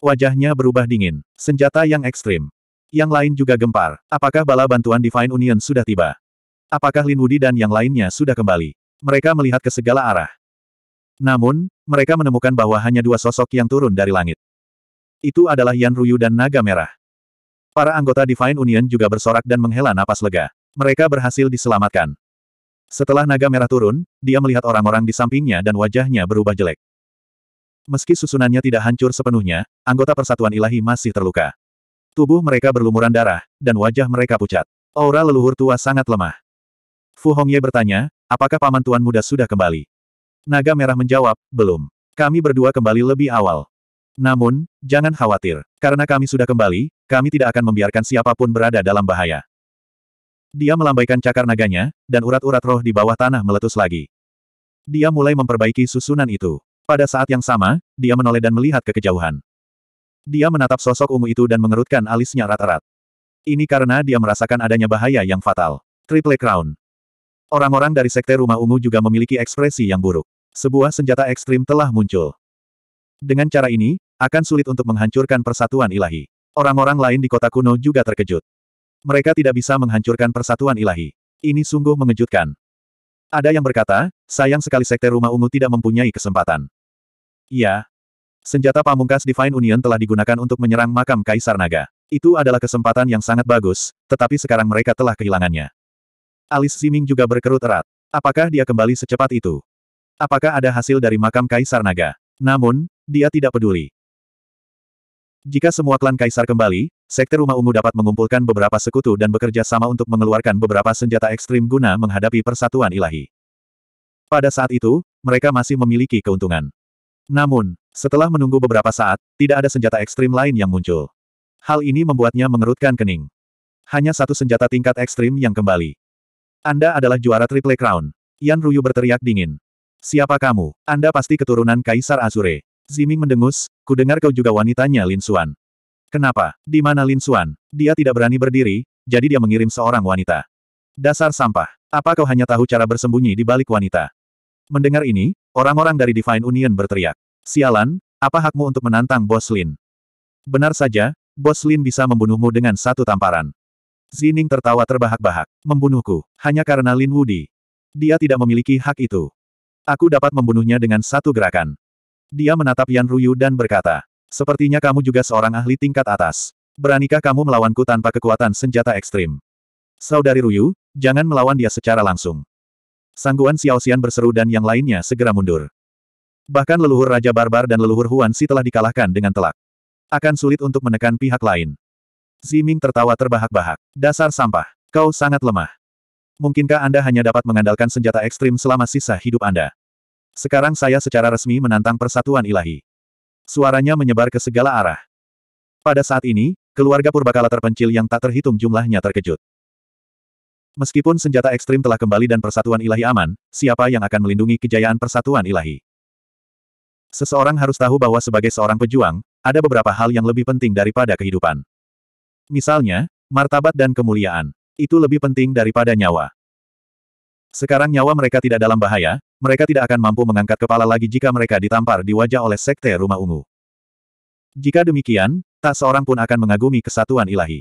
Wajahnya berubah dingin. Senjata yang ekstrim. Yang lain juga gempar. Apakah bala bantuan Divine Union sudah tiba? Apakah Lin Wudi dan yang lainnya sudah kembali? Mereka melihat ke segala arah. Namun, mereka menemukan bahwa hanya dua sosok yang turun dari langit. Itu adalah Yan Ruyu dan Naga Merah. Para anggota Divine Union juga bersorak dan menghela napas lega. Mereka berhasil diselamatkan. Setelah Naga Merah turun, dia melihat orang-orang di sampingnya dan wajahnya berubah jelek. Meski susunannya tidak hancur sepenuhnya, anggota persatuan ilahi masih terluka. Tubuh mereka berlumuran darah, dan wajah mereka pucat. Aura leluhur tua sangat lemah. Fu Hongye bertanya, apakah paman tuan muda sudah kembali? Naga merah menjawab, belum. Kami berdua kembali lebih awal. Namun, jangan khawatir. Karena kami sudah kembali, kami tidak akan membiarkan siapapun berada dalam bahaya. Dia melambaikan cakar naganya, dan urat-urat roh di bawah tanah meletus lagi. Dia mulai memperbaiki susunan itu. Pada saat yang sama, dia menoleh dan melihat ke kejauhan. Dia menatap sosok ungu itu dan mengerutkan alisnya erat-erat. Ini karena dia merasakan adanya bahaya yang fatal. Triple Crown. Orang-orang dari Sekte Rumah Ungu juga memiliki ekspresi yang buruk. Sebuah senjata ekstrim telah muncul. Dengan cara ini, akan sulit untuk menghancurkan persatuan ilahi. Orang-orang lain di kota kuno juga terkejut. Mereka tidak bisa menghancurkan persatuan ilahi. Ini sungguh mengejutkan. Ada yang berkata, sayang sekali Sekte Rumah Ungu tidak mempunyai kesempatan. Iya. Senjata pamungkas Divine Union telah digunakan untuk menyerang makam Kaisar Naga. Itu adalah kesempatan yang sangat bagus, tetapi sekarang mereka telah kehilangannya. Alis Siming juga berkerut erat. Apakah dia kembali secepat itu? Apakah ada hasil dari makam Kaisar Naga? Namun, dia tidak peduli. Jika semua klan Kaisar kembali, Sekte Rumah Ungu dapat mengumpulkan beberapa sekutu dan bekerja sama untuk mengeluarkan beberapa senjata ekstrim guna menghadapi persatuan ilahi. Pada saat itu, mereka masih memiliki keuntungan. Namun, setelah menunggu beberapa saat, tidak ada senjata ekstrim lain yang muncul. Hal ini membuatnya mengerutkan kening. Hanya satu senjata tingkat ekstrim yang kembali. Anda adalah juara Triple Crown. Yan Ruyu berteriak dingin. Siapa kamu? Anda pasti keturunan Kaisar Azure. Ziming mendengus, ku dengar kau juga wanitanya Lin Xuan. Kenapa? Di mana Lin Xuan? Dia tidak berani berdiri, jadi dia mengirim seorang wanita. Dasar sampah. Apa kau hanya tahu cara bersembunyi di balik wanita? Mendengar ini, orang-orang dari Divine Union berteriak. Sialan, apa hakmu untuk menantang Bos Lin? Benar saja, Bos Lin bisa membunuhmu dengan satu tamparan. Zining tertawa terbahak-bahak. Membunuhku, hanya karena Lin Wudi. Dia tidak memiliki hak itu. Aku dapat membunuhnya dengan satu gerakan. Dia menatap Yan Ruyu dan berkata, Sepertinya kamu juga seorang ahli tingkat atas. Beranikah kamu melawanku tanpa kekuatan senjata ekstrim? Saudari Ruyu, jangan melawan dia secara langsung. Sangguan Xiaoxian berseru dan yang lainnya segera mundur. Bahkan leluhur Raja Barbar dan leluhur Huan Si telah dikalahkan dengan telak. Akan sulit untuk menekan pihak lain. Ziming tertawa terbahak-bahak. Dasar sampah. Kau sangat lemah. Mungkinkah Anda hanya dapat mengandalkan senjata ekstrim selama sisa hidup Anda? Sekarang saya secara resmi menantang persatuan ilahi. Suaranya menyebar ke segala arah. Pada saat ini, keluarga purbakala terpencil yang tak terhitung jumlahnya terkejut. Meskipun senjata ekstrim telah kembali dan persatuan ilahi aman, siapa yang akan melindungi kejayaan persatuan ilahi? Seseorang harus tahu bahwa sebagai seorang pejuang, ada beberapa hal yang lebih penting daripada kehidupan. Misalnya, martabat dan kemuliaan. Itu lebih penting daripada nyawa. Sekarang nyawa mereka tidak dalam bahaya, mereka tidak akan mampu mengangkat kepala lagi jika mereka ditampar di wajah oleh Sekte Rumah Ungu. Jika demikian, tak seorang pun akan mengagumi kesatuan ilahi.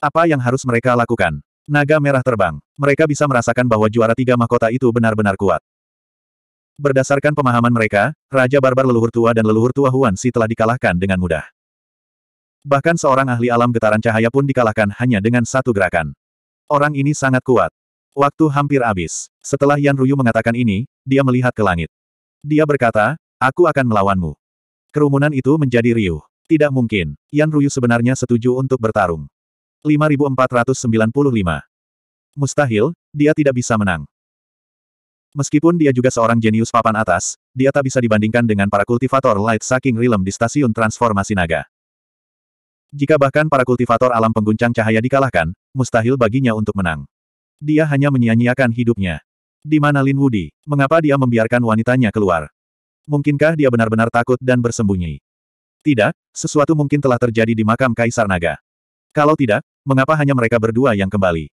Apa yang harus mereka lakukan? Naga merah terbang. Mereka bisa merasakan bahwa juara tiga mahkota itu benar-benar kuat. Berdasarkan pemahaman mereka, Raja Barbar leluhur tua dan leluhur tua Huan Si telah dikalahkan dengan mudah. Bahkan seorang ahli alam getaran cahaya pun dikalahkan hanya dengan satu gerakan. Orang ini sangat kuat. Waktu hampir habis. Setelah Yan Ruyu mengatakan ini, dia melihat ke langit. Dia berkata, aku akan melawanmu. Kerumunan itu menjadi riuh. Tidak mungkin, Yan Ruyu sebenarnya setuju untuk bertarung. 5495. Mustahil, dia tidak bisa menang. Meskipun dia juga seorang jenius papan atas, dia tak bisa dibandingkan dengan para kultivator light saking Realm di stasiun transformasi naga. Jika bahkan para kultivator alam pengguncang cahaya dikalahkan, mustahil baginya untuk menang. Dia hanya menyia-nyiakan hidupnya. Di mana Lin Wudi? Mengapa dia membiarkan wanitanya keluar? Mungkinkah dia benar-benar takut dan bersembunyi? Tidak, sesuatu mungkin telah terjadi di makam Kaisar Naga. Kalau tidak, mengapa hanya mereka berdua yang kembali?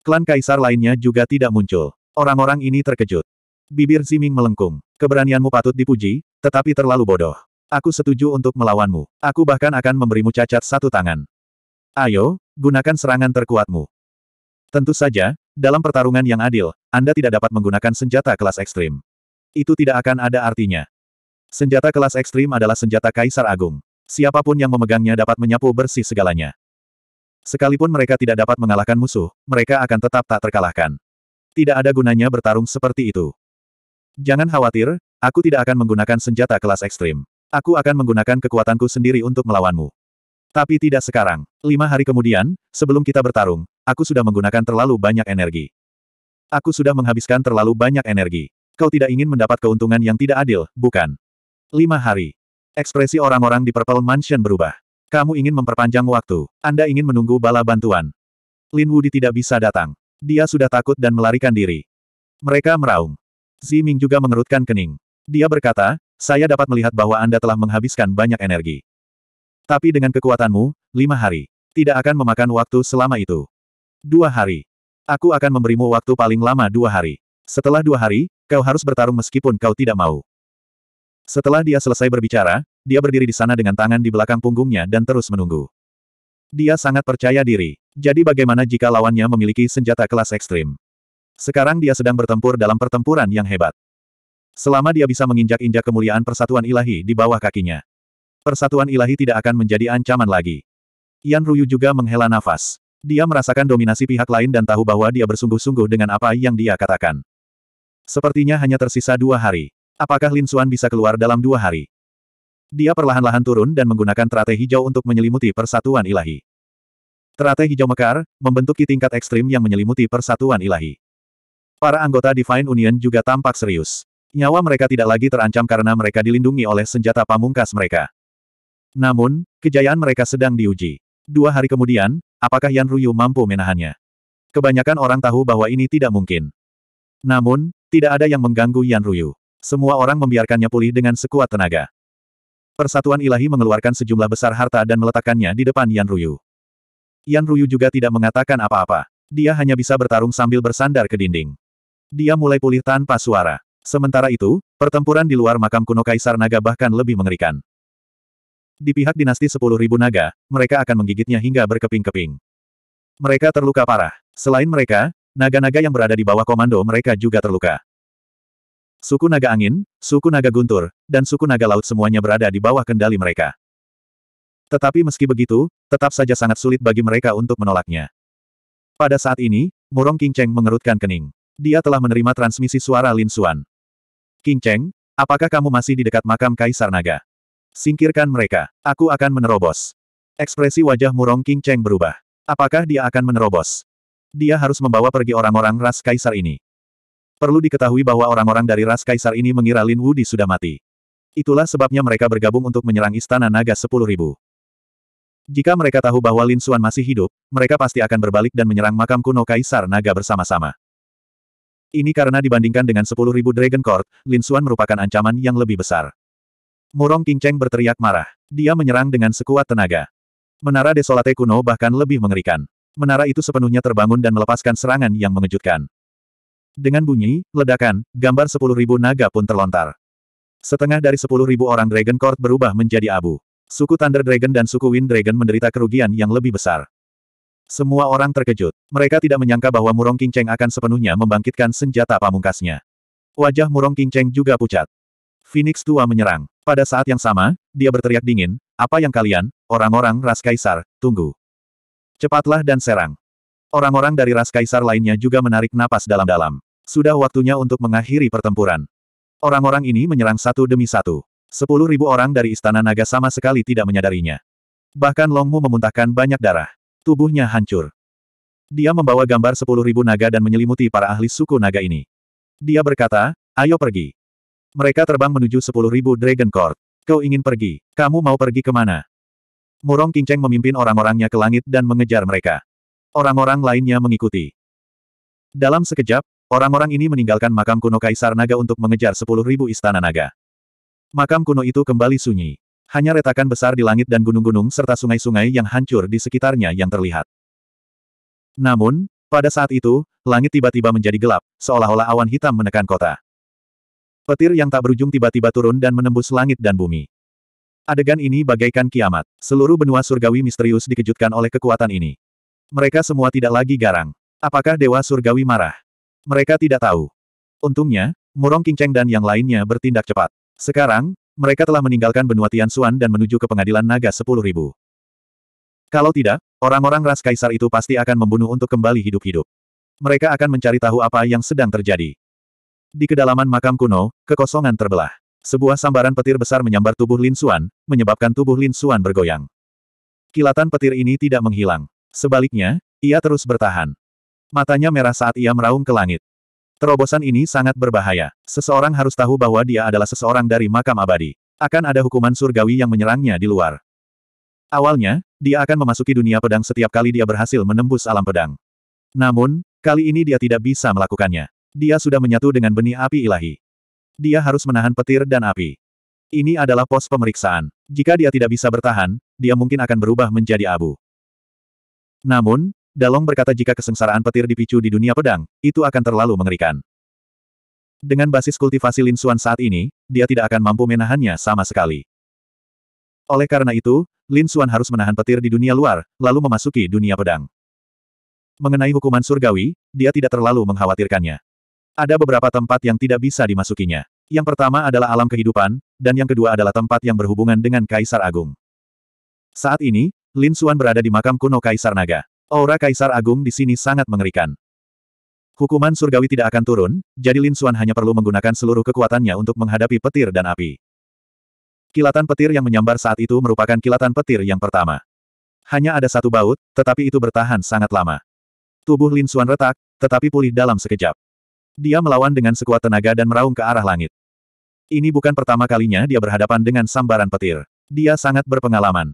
Klan kaisar lainnya juga tidak muncul. Orang-orang ini terkejut. Bibir Ziming melengkung. Keberanianmu patut dipuji, tetapi terlalu bodoh. Aku setuju untuk melawanmu. Aku bahkan akan memberimu cacat satu tangan. Ayo, gunakan serangan terkuatmu. Tentu saja, dalam pertarungan yang adil, Anda tidak dapat menggunakan senjata kelas ekstrim. Itu tidak akan ada artinya. Senjata kelas ekstrim adalah senjata kaisar agung. Siapapun yang memegangnya dapat menyapu bersih segalanya. Sekalipun mereka tidak dapat mengalahkan musuh, mereka akan tetap tak terkalahkan. Tidak ada gunanya bertarung seperti itu. Jangan khawatir, aku tidak akan menggunakan senjata kelas ekstrim. Aku akan menggunakan kekuatanku sendiri untuk melawanmu. Tapi tidak sekarang. Lima hari kemudian, sebelum kita bertarung, aku sudah menggunakan terlalu banyak energi. Aku sudah menghabiskan terlalu banyak energi. Kau tidak ingin mendapat keuntungan yang tidak adil, bukan? Lima hari. Ekspresi orang-orang di Purple Mansion berubah. Kamu ingin memperpanjang waktu. Anda ingin menunggu bala bantuan. Lin Wudi tidak bisa datang. Dia sudah takut dan melarikan diri. Mereka meraung. Ziming juga mengerutkan kening. Dia berkata, saya dapat melihat bahwa Anda telah menghabiskan banyak energi. Tapi dengan kekuatanmu, lima hari. Tidak akan memakan waktu selama itu. Dua hari. Aku akan memberimu waktu paling lama dua hari. Setelah dua hari, kau harus bertarung meskipun kau tidak mau. Setelah dia selesai berbicara, dia berdiri di sana dengan tangan di belakang punggungnya dan terus menunggu. Dia sangat percaya diri. Jadi bagaimana jika lawannya memiliki senjata kelas ekstrim? Sekarang dia sedang bertempur dalam pertempuran yang hebat. Selama dia bisa menginjak-injak kemuliaan persatuan ilahi di bawah kakinya. Persatuan ilahi tidak akan menjadi ancaman lagi. Yan Ruyu juga menghela nafas. Dia merasakan dominasi pihak lain dan tahu bahwa dia bersungguh-sungguh dengan apa yang dia katakan. Sepertinya hanya tersisa dua hari. Apakah Lin Xuan bisa keluar dalam dua hari? Dia perlahan-lahan turun dan menggunakan teratai hijau untuk menyelimuti persatuan ilahi. Teratai hijau mekar, membentuki tingkat ekstrim yang menyelimuti persatuan ilahi. Para anggota Divine Union juga tampak serius. Nyawa mereka tidak lagi terancam karena mereka dilindungi oleh senjata pamungkas mereka. Namun, kejayaan mereka sedang diuji. Dua hari kemudian, apakah Yan Ruyu mampu menahannya? Kebanyakan orang tahu bahwa ini tidak mungkin. Namun, tidak ada yang mengganggu Yan Ruyu. Semua orang membiarkannya pulih dengan sekuat tenaga. Persatuan Ilahi mengeluarkan sejumlah besar harta dan meletakkannya di depan Yan Ruyu. Yan Ruyu juga tidak mengatakan apa-apa. Dia hanya bisa bertarung sambil bersandar ke dinding. Dia mulai pulih tanpa suara. Sementara itu, pertempuran di luar makam kuno Kaisar Naga bahkan lebih mengerikan. Di pihak dinasti 10.000 naga, mereka akan menggigitnya hingga berkeping-keping. Mereka terluka parah. Selain mereka, naga-naga yang berada di bawah komando mereka juga terluka. Suku naga angin, suku naga guntur, dan suku naga laut semuanya berada di bawah kendali mereka. Tetapi meski begitu, tetap saja sangat sulit bagi mereka untuk menolaknya. Pada saat ini, Murong King Cheng mengerutkan kening. Dia telah menerima transmisi suara Lin Xuan. King Cheng, apakah kamu masih di dekat makam Kaisar Naga? Singkirkan mereka. Aku akan menerobos. Ekspresi wajah Murong King Cheng berubah. Apakah dia akan menerobos? Dia harus membawa pergi orang-orang ras kaisar ini. Perlu diketahui bahwa orang-orang dari ras kaisar ini mengira Lin Wudi sudah mati. Itulah sebabnya mereka bergabung untuk menyerang istana naga 10.000. Jika mereka tahu bahwa Lin Xuan masih hidup, mereka pasti akan berbalik dan menyerang makam kuno kaisar naga bersama-sama. Ini karena dibandingkan dengan 10.000 Dragon Court, Lin Xuan merupakan ancaman yang lebih besar. Murong Qingcheng berteriak marah. Dia menyerang dengan sekuat tenaga. Menara Desolate kuno bahkan lebih mengerikan. Menara itu sepenuhnya terbangun dan melepaskan serangan yang mengejutkan. Dengan bunyi, ledakan, gambar sepuluh ribu naga pun terlontar. Setengah dari sepuluh ribu orang Dragon Court berubah menjadi abu. Suku Thunder Dragon dan suku Wind Dragon menderita kerugian yang lebih besar. Semua orang terkejut. Mereka tidak menyangka bahwa Murong Cheng akan sepenuhnya membangkitkan senjata pamungkasnya. Wajah Murong Cheng juga pucat. Phoenix tua menyerang. Pada saat yang sama, dia berteriak dingin, apa yang kalian, orang-orang ras kaisar, tunggu. Cepatlah dan serang. Orang-orang dari ras kaisar lainnya juga menarik napas dalam-dalam. Sudah waktunya untuk mengakhiri pertempuran. Orang-orang ini menyerang satu demi satu. Sepuluh ribu orang dari Istana Naga sama sekali tidak menyadarinya. Bahkan Longmu memuntahkan banyak darah. Tubuhnya hancur. Dia membawa gambar sepuluh ribu naga dan menyelimuti para ahli suku naga ini. Dia berkata, ayo pergi. Mereka terbang menuju sepuluh ribu Dragon Court. Kau ingin pergi? Kamu mau pergi kemana? Murong Kinceng memimpin orang-orangnya ke langit dan mengejar mereka. Orang-orang lainnya mengikuti. Dalam sekejap, orang-orang ini meninggalkan makam kuno Kaisar Naga untuk mengejar 10.000 istana naga. Makam kuno itu kembali sunyi. Hanya retakan besar di langit dan gunung-gunung serta sungai-sungai yang hancur di sekitarnya yang terlihat. Namun, pada saat itu, langit tiba-tiba menjadi gelap, seolah-olah awan hitam menekan kota. Petir yang tak berujung tiba-tiba turun dan menembus langit dan bumi. Adegan ini bagaikan kiamat. Seluruh benua surgawi misterius dikejutkan oleh kekuatan ini. Mereka semua tidak lagi garang. Apakah Dewa Surgawi marah? Mereka tidak tahu. Untungnya, Murong Kingcheng dan yang lainnya bertindak cepat. Sekarang, mereka telah meninggalkan benua Tian Tianxuan dan menuju ke pengadilan naga sepuluh ribu. Kalau tidak, orang-orang ras kaisar itu pasti akan membunuh untuk kembali hidup-hidup. Mereka akan mencari tahu apa yang sedang terjadi. Di kedalaman makam kuno, kekosongan terbelah. Sebuah sambaran petir besar menyambar tubuh Lin Xuan, menyebabkan tubuh Lin Xuan bergoyang. Kilatan petir ini tidak menghilang. Sebaliknya, ia terus bertahan. Matanya merah saat ia meraung ke langit. Terobosan ini sangat berbahaya. Seseorang harus tahu bahwa dia adalah seseorang dari makam abadi. Akan ada hukuman surgawi yang menyerangnya di luar. Awalnya, dia akan memasuki dunia pedang setiap kali dia berhasil menembus alam pedang. Namun, kali ini dia tidak bisa melakukannya. Dia sudah menyatu dengan benih api ilahi. Dia harus menahan petir dan api. Ini adalah pos pemeriksaan. Jika dia tidak bisa bertahan, dia mungkin akan berubah menjadi abu. Namun, Dalong berkata jika kesengsaraan petir dipicu di dunia pedang, itu akan terlalu mengerikan. Dengan basis kultivasi Lin Xuan saat ini, dia tidak akan mampu menahannya sama sekali. Oleh karena itu, Lin Xuan harus menahan petir di dunia luar, lalu memasuki dunia pedang. Mengenai hukuman surgawi, dia tidak terlalu mengkhawatirkannya. Ada beberapa tempat yang tidak bisa dimasukinya. Yang pertama adalah alam kehidupan, dan yang kedua adalah tempat yang berhubungan dengan Kaisar Agung. Saat ini, Lin Suan berada di makam kuno Kaisar Naga. Aura Kaisar Agung di sini sangat mengerikan. Hukuman surgawi tidak akan turun, jadi Lin Suan hanya perlu menggunakan seluruh kekuatannya untuk menghadapi petir dan api. Kilatan petir yang menyambar saat itu merupakan kilatan petir yang pertama. Hanya ada satu baut, tetapi itu bertahan sangat lama. Tubuh Lin Suan retak, tetapi pulih dalam sekejap. Dia melawan dengan sekuat tenaga dan meraung ke arah langit. Ini bukan pertama kalinya dia berhadapan dengan sambaran petir. Dia sangat berpengalaman.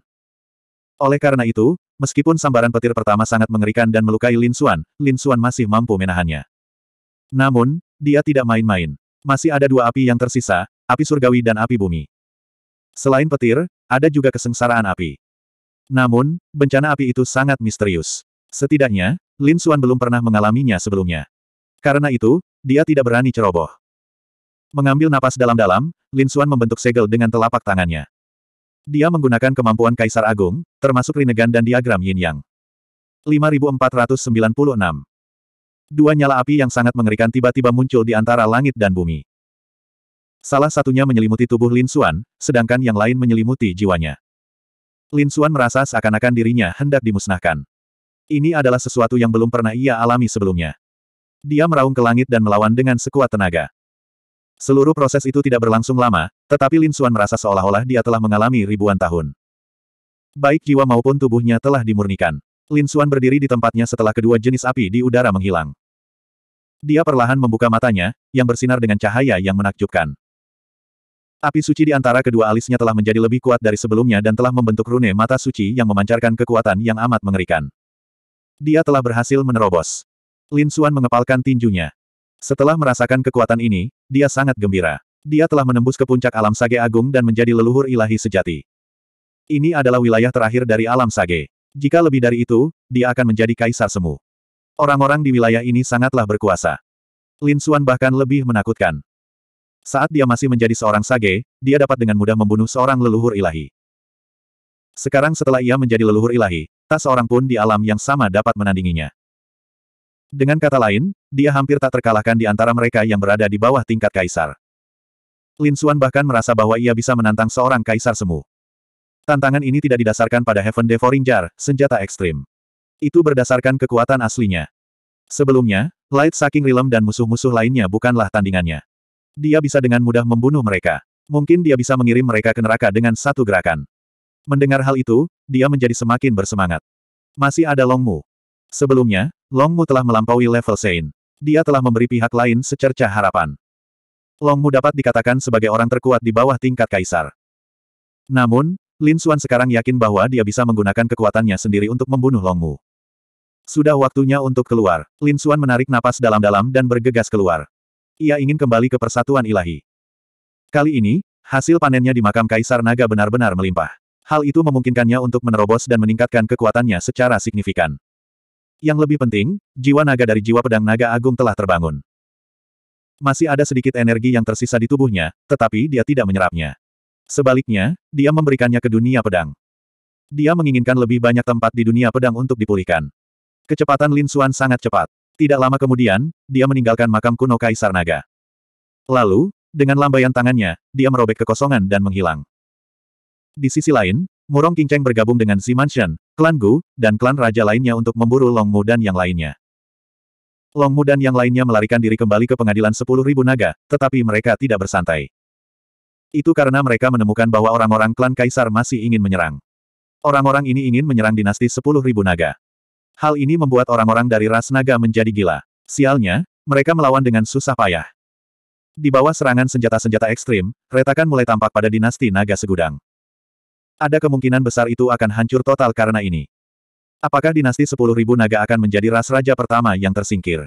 Oleh karena itu, meskipun sambaran petir pertama sangat mengerikan dan melukai Lin Xuan, Lin Xuan masih mampu menahannya. Namun, dia tidak main-main. Masih ada dua api yang tersisa, api surgawi dan api bumi. Selain petir, ada juga kesengsaraan api. Namun, bencana api itu sangat misterius. Setidaknya, Lin Xuan belum pernah mengalaminya sebelumnya. Karena itu, dia tidak berani ceroboh. Mengambil napas dalam-dalam, Lin Xuan membentuk segel dengan telapak tangannya. Dia menggunakan kemampuan Kaisar Agung, termasuk Rinnegan dan diagram Yin Yang. 5496 Dua nyala api yang sangat mengerikan tiba-tiba muncul di antara langit dan bumi. Salah satunya menyelimuti tubuh Lin Xuan, sedangkan yang lain menyelimuti jiwanya. Lin Xuan merasa seakan-akan dirinya hendak dimusnahkan. Ini adalah sesuatu yang belum pernah ia alami sebelumnya. Dia meraung ke langit dan melawan dengan sekuat tenaga. Seluruh proses itu tidak berlangsung lama, tetapi Lin Xuan merasa seolah-olah dia telah mengalami ribuan tahun. Baik jiwa maupun tubuhnya telah dimurnikan. Lin Xuan berdiri di tempatnya setelah kedua jenis api di udara menghilang. Dia perlahan membuka matanya, yang bersinar dengan cahaya yang menakjubkan. Api suci di antara kedua alisnya telah menjadi lebih kuat dari sebelumnya dan telah membentuk rune mata suci yang memancarkan kekuatan yang amat mengerikan. Dia telah berhasil menerobos. Lin Xuan mengepalkan tinjunya. Setelah merasakan kekuatan ini, dia sangat gembira. Dia telah menembus ke puncak alam sage agung dan menjadi leluhur ilahi sejati. Ini adalah wilayah terakhir dari alam sage. Jika lebih dari itu, dia akan menjadi kaisar semu. Orang-orang di wilayah ini sangatlah berkuasa. Lin Xuan bahkan lebih menakutkan. Saat dia masih menjadi seorang sage, dia dapat dengan mudah membunuh seorang leluhur ilahi. Sekarang setelah ia menjadi leluhur ilahi, tak seorang pun di alam yang sama dapat menandinginya. Dengan kata lain, dia hampir tak terkalahkan di antara mereka yang berada di bawah tingkat kaisar. Lin Xuan bahkan merasa bahwa ia bisa menantang seorang kaisar semu. Tantangan ini tidak didasarkan pada Heaven Devouring Jar, senjata ekstrim. Itu berdasarkan kekuatan aslinya. Sebelumnya, Light Saking Realm dan musuh-musuh lainnya bukanlah tandingannya. Dia bisa dengan mudah membunuh mereka. Mungkin dia bisa mengirim mereka ke neraka dengan satu gerakan. Mendengar hal itu, dia menjadi semakin bersemangat. Masih ada Longmu, Sebelumnya, Longmu telah melampaui level Sein. Dia telah memberi pihak lain secerca harapan. Longmu dapat dikatakan sebagai orang terkuat di bawah tingkat kaisar. Namun, Lin Xuan sekarang yakin bahwa dia bisa menggunakan kekuatannya sendiri untuk membunuh Longmu. Sudah waktunya untuk keluar. Lin Xuan menarik napas dalam-dalam dan bergegas keluar. Ia ingin kembali ke persatuan ilahi. Kali ini, hasil panennya di makam Kaisar Naga benar-benar melimpah. Hal itu memungkinkannya untuk menerobos dan meningkatkan kekuatannya secara signifikan. Yang lebih penting, jiwa naga dari jiwa pedang naga agung telah terbangun. Masih ada sedikit energi yang tersisa di tubuhnya, tetapi dia tidak menyerapnya. Sebaliknya, dia memberikannya ke dunia pedang. Dia menginginkan lebih banyak tempat di dunia pedang untuk dipulihkan. Kecepatan Lin Xuan sangat cepat. Tidak lama kemudian, dia meninggalkan makam kuno Kaisar Naga. Lalu, dengan lambaian tangannya, dia merobek kekosongan dan menghilang. Di sisi lain, Murong Kingcheng bergabung dengan Si Mansion, klan Gu, dan klan raja lainnya untuk memburu Long Mu dan yang lainnya. Long Mu dan yang lainnya melarikan diri kembali ke pengadilan 10.000 naga, tetapi mereka tidak bersantai. Itu karena mereka menemukan bahwa orang-orang klan Kaisar masih ingin menyerang. Orang-orang ini ingin menyerang dinasti 10.000 naga. Hal ini membuat orang-orang dari ras naga menjadi gila. Sialnya, mereka melawan dengan susah payah. Di bawah serangan senjata-senjata ekstrim, retakan mulai tampak pada dinasti naga segudang. Ada kemungkinan besar itu akan hancur total karena ini. Apakah dinasti sepuluh ribu naga akan menjadi ras raja pertama yang tersingkir?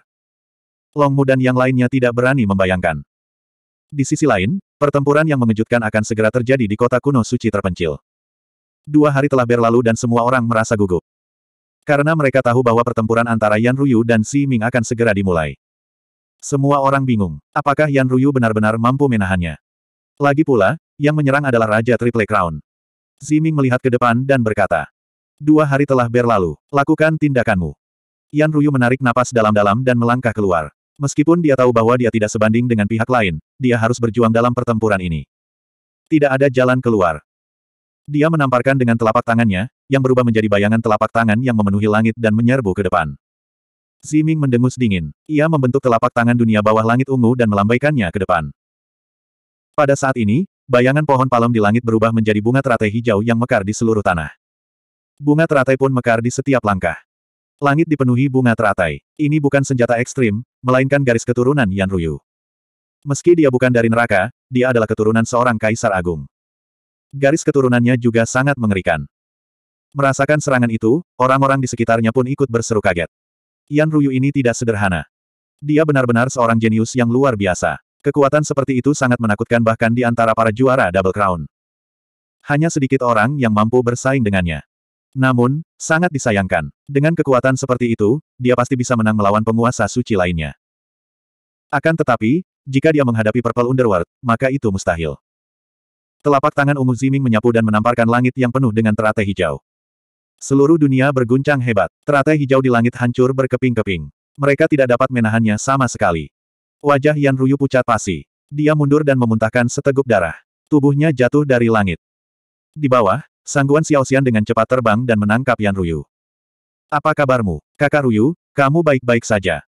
Longmu dan yang lainnya tidak berani membayangkan. Di sisi lain, pertempuran yang mengejutkan akan segera terjadi di kota kuno suci terpencil. Dua hari telah berlalu dan semua orang merasa gugup. Karena mereka tahu bahwa pertempuran antara Yan Ruyu dan Si Ming akan segera dimulai. Semua orang bingung, apakah Yan Ruyu benar-benar mampu menahannya. Lagi pula, yang menyerang adalah Raja Triple Crown. Ziming melihat ke depan dan berkata. Dua hari telah berlalu, lakukan tindakanmu. Yan Ruyu menarik napas dalam-dalam dan melangkah keluar. Meskipun dia tahu bahwa dia tidak sebanding dengan pihak lain, dia harus berjuang dalam pertempuran ini. Tidak ada jalan keluar. Dia menamparkan dengan telapak tangannya, yang berubah menjadi bayangan telapak tangan yang memenuhi langit dan menyerbu ke depan. Ziming mendengus dingin. Ia membentuk telapak tangan dunia bawah langit ungu dan melambaikannya ke depan. Pada saat ini, Bayangan pohon palem di langit berubah menjadi bunga teratai hijau yang mekar di seluruh tanah. Bunga teratai pun mekar di setiap langkah. Langit dipenuhi bunga teratai. Ini bukan senjata ekstrim, melainkan garis keturunan Yan Ruyu. Meski dia bukan dari neraka, dia adalah keturunan seorang kaisar agung. Garis keturunannya juga sangat mengerikan. Merasakan serangan itu, orang-orang di sekitarnya pun ikut berseru kaget. Yan Ruyu ini tidak sederhana. Dia benar-benar seorang jenius yang luar biasa. Kekuatan seperti itu sangat menakutkan bahkan di antara para juara Double Crown. Hanya sedikit orang yang mampu bersaing dengannya. Namun, sangat disayangkan. Dengan kekuatan seperti itu, dia pasti bisa menang melawan penguasa suci lainnya. Akan tetapi, jika dia menghadapi Purple Underworld, maka itu mustahil. Telapak tangan ungu Ziming menyapu dan menamparkan langit yang penuh dengan teratai hijau. Seluruh dunia berguncang hebat. Teratai hijau di langit hancur berkeping-keping. Mereka tidak dapat menahannya sama sekali. Wajah Yan Ruyu pucat pasi. Dia mundur dan memuntahkan seteguk darah. Tubuhnya jatuh dari langit. Di bawah, Sangguan Xiao Xian dengan cepat terbang dan menangkap Yan Ruyu. Apa kabarmu, kakak Ruyu, kamu baik-baik saja.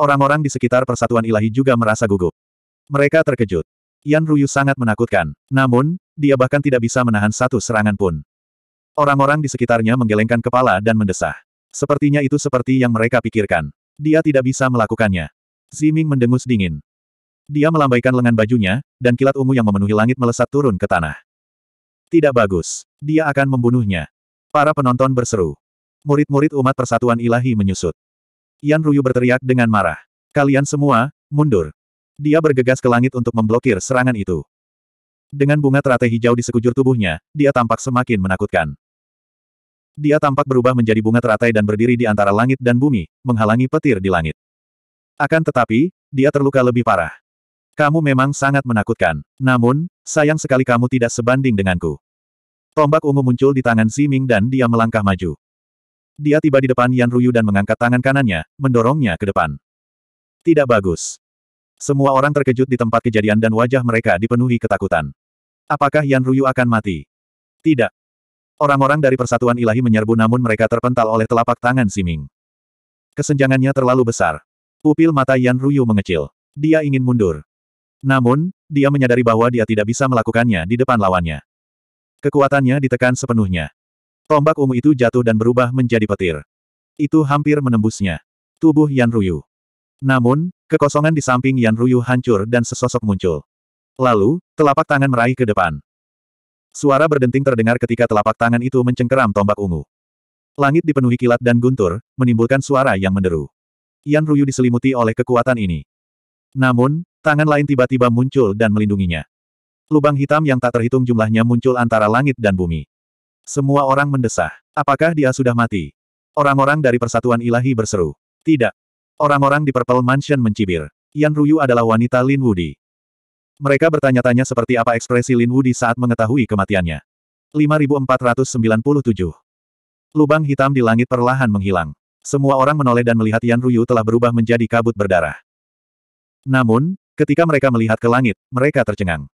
Orang-orang di sekitar persatuan ilahi juga merasa gugup. Mereka terkejut. Yan Ruyu sangat menakutkan. Namun, dia bahkan tidak bisa menahan satu serangan pun. Orang-orang di sekitarnya menggelengkan kepala dan mendesah. Sepertinya itu seperti yang mereka pikirkan. Dia tidak bisa melakukannya. Ziming mendengus dingin. Dia melambaikan lengan bajunya, dan kilat ungu yang memenuhi langit melesat turun ke tanah. Tidak bagus. Dia akan membunuhnya. Para penonton berseru. Murid-murid umat persatuan ilahi menyusut. Yan Ruyu berteriak dengan marah. Kalian semua, mundur. Dia bergegas ke langit untuk memblokir serangan itu. Dengan bunga teratai hijau di sekujur tubuhnya, dia tampak semakin menakutkan. Dia tampak berubah menjadi bunga teratai dan berdiri di antara langit dan bumi, menghalangi petir di langit. Akan tetapi, dia terluka lebih parah. Kamu memang sangat menakutkan. Namun, sayang sekali kamu tidak sebanding denganku. Tombak ungu muncul di tangan Siming dan dia melangkah maju. Dia tiba di depan Yan Ruyu dan mengangkat tangan kanannya, mendorongnya ke depan. Tidak bagus. Semua orang terkejut di tempat kejadian dan wajah mereka dipenuhi ketakutan. Apakah Yan Ruyu akan mati? Tidak. Orang-orang dari Persatuan Ilahi menyerbu namun mereka terpental oleh telapak tangan Siming. Kesenjangannya terlalu besar. Pupil mata Yan Ruyu mengecil. Dia ingin mundur. Namun, dia menyadari bahwa dia tidak bisa melakukannya di depan lawannya. Kekuatannya ditekan sepenuhnya. Tombak ungu itu jatuh dan berubah menjadi petir. Itu hampir menembusnya. Tubuh Yan Ruyu. Namun, kekosongan di samping Yan Ruyu hancur dan sesosok muncul. Lalu, telapak tangan meraih ke depan. Suara berdenting terdengar ketika telapak tangan itu mencengkeram tombak ungu. Langit dipenuhi kilat dan guntur, menimbulkan suara yang menderu. Yan Ruyu diselimuti oleh kekuatan ini. Namun, tangan lain tiba-tiba muncul dan melindunginya. Lubang hitam yang tak terhitung jumlahnya muncul antara langit dan bumi. Semua orang mendesah. Apakah dia sudah mati? Orang-orang dari Persatuan Ilahi berseru. Tidak. Orang-orang di Purple Mansion mencibir. Yan Ruyu adalah wanita Lin Wudi. Mereka bertanya-tanya seperti apa ekspresi Lin Wudi saat mengetahui kematiannya. 5497. Lubang hitam di langit perlahan menghilang. Semua orang menoleh dan melihat Yan Ruyu telah berubah menjadi kabut berdarah. Namun, ketika mereka melihat ke langit, mereka tercengang.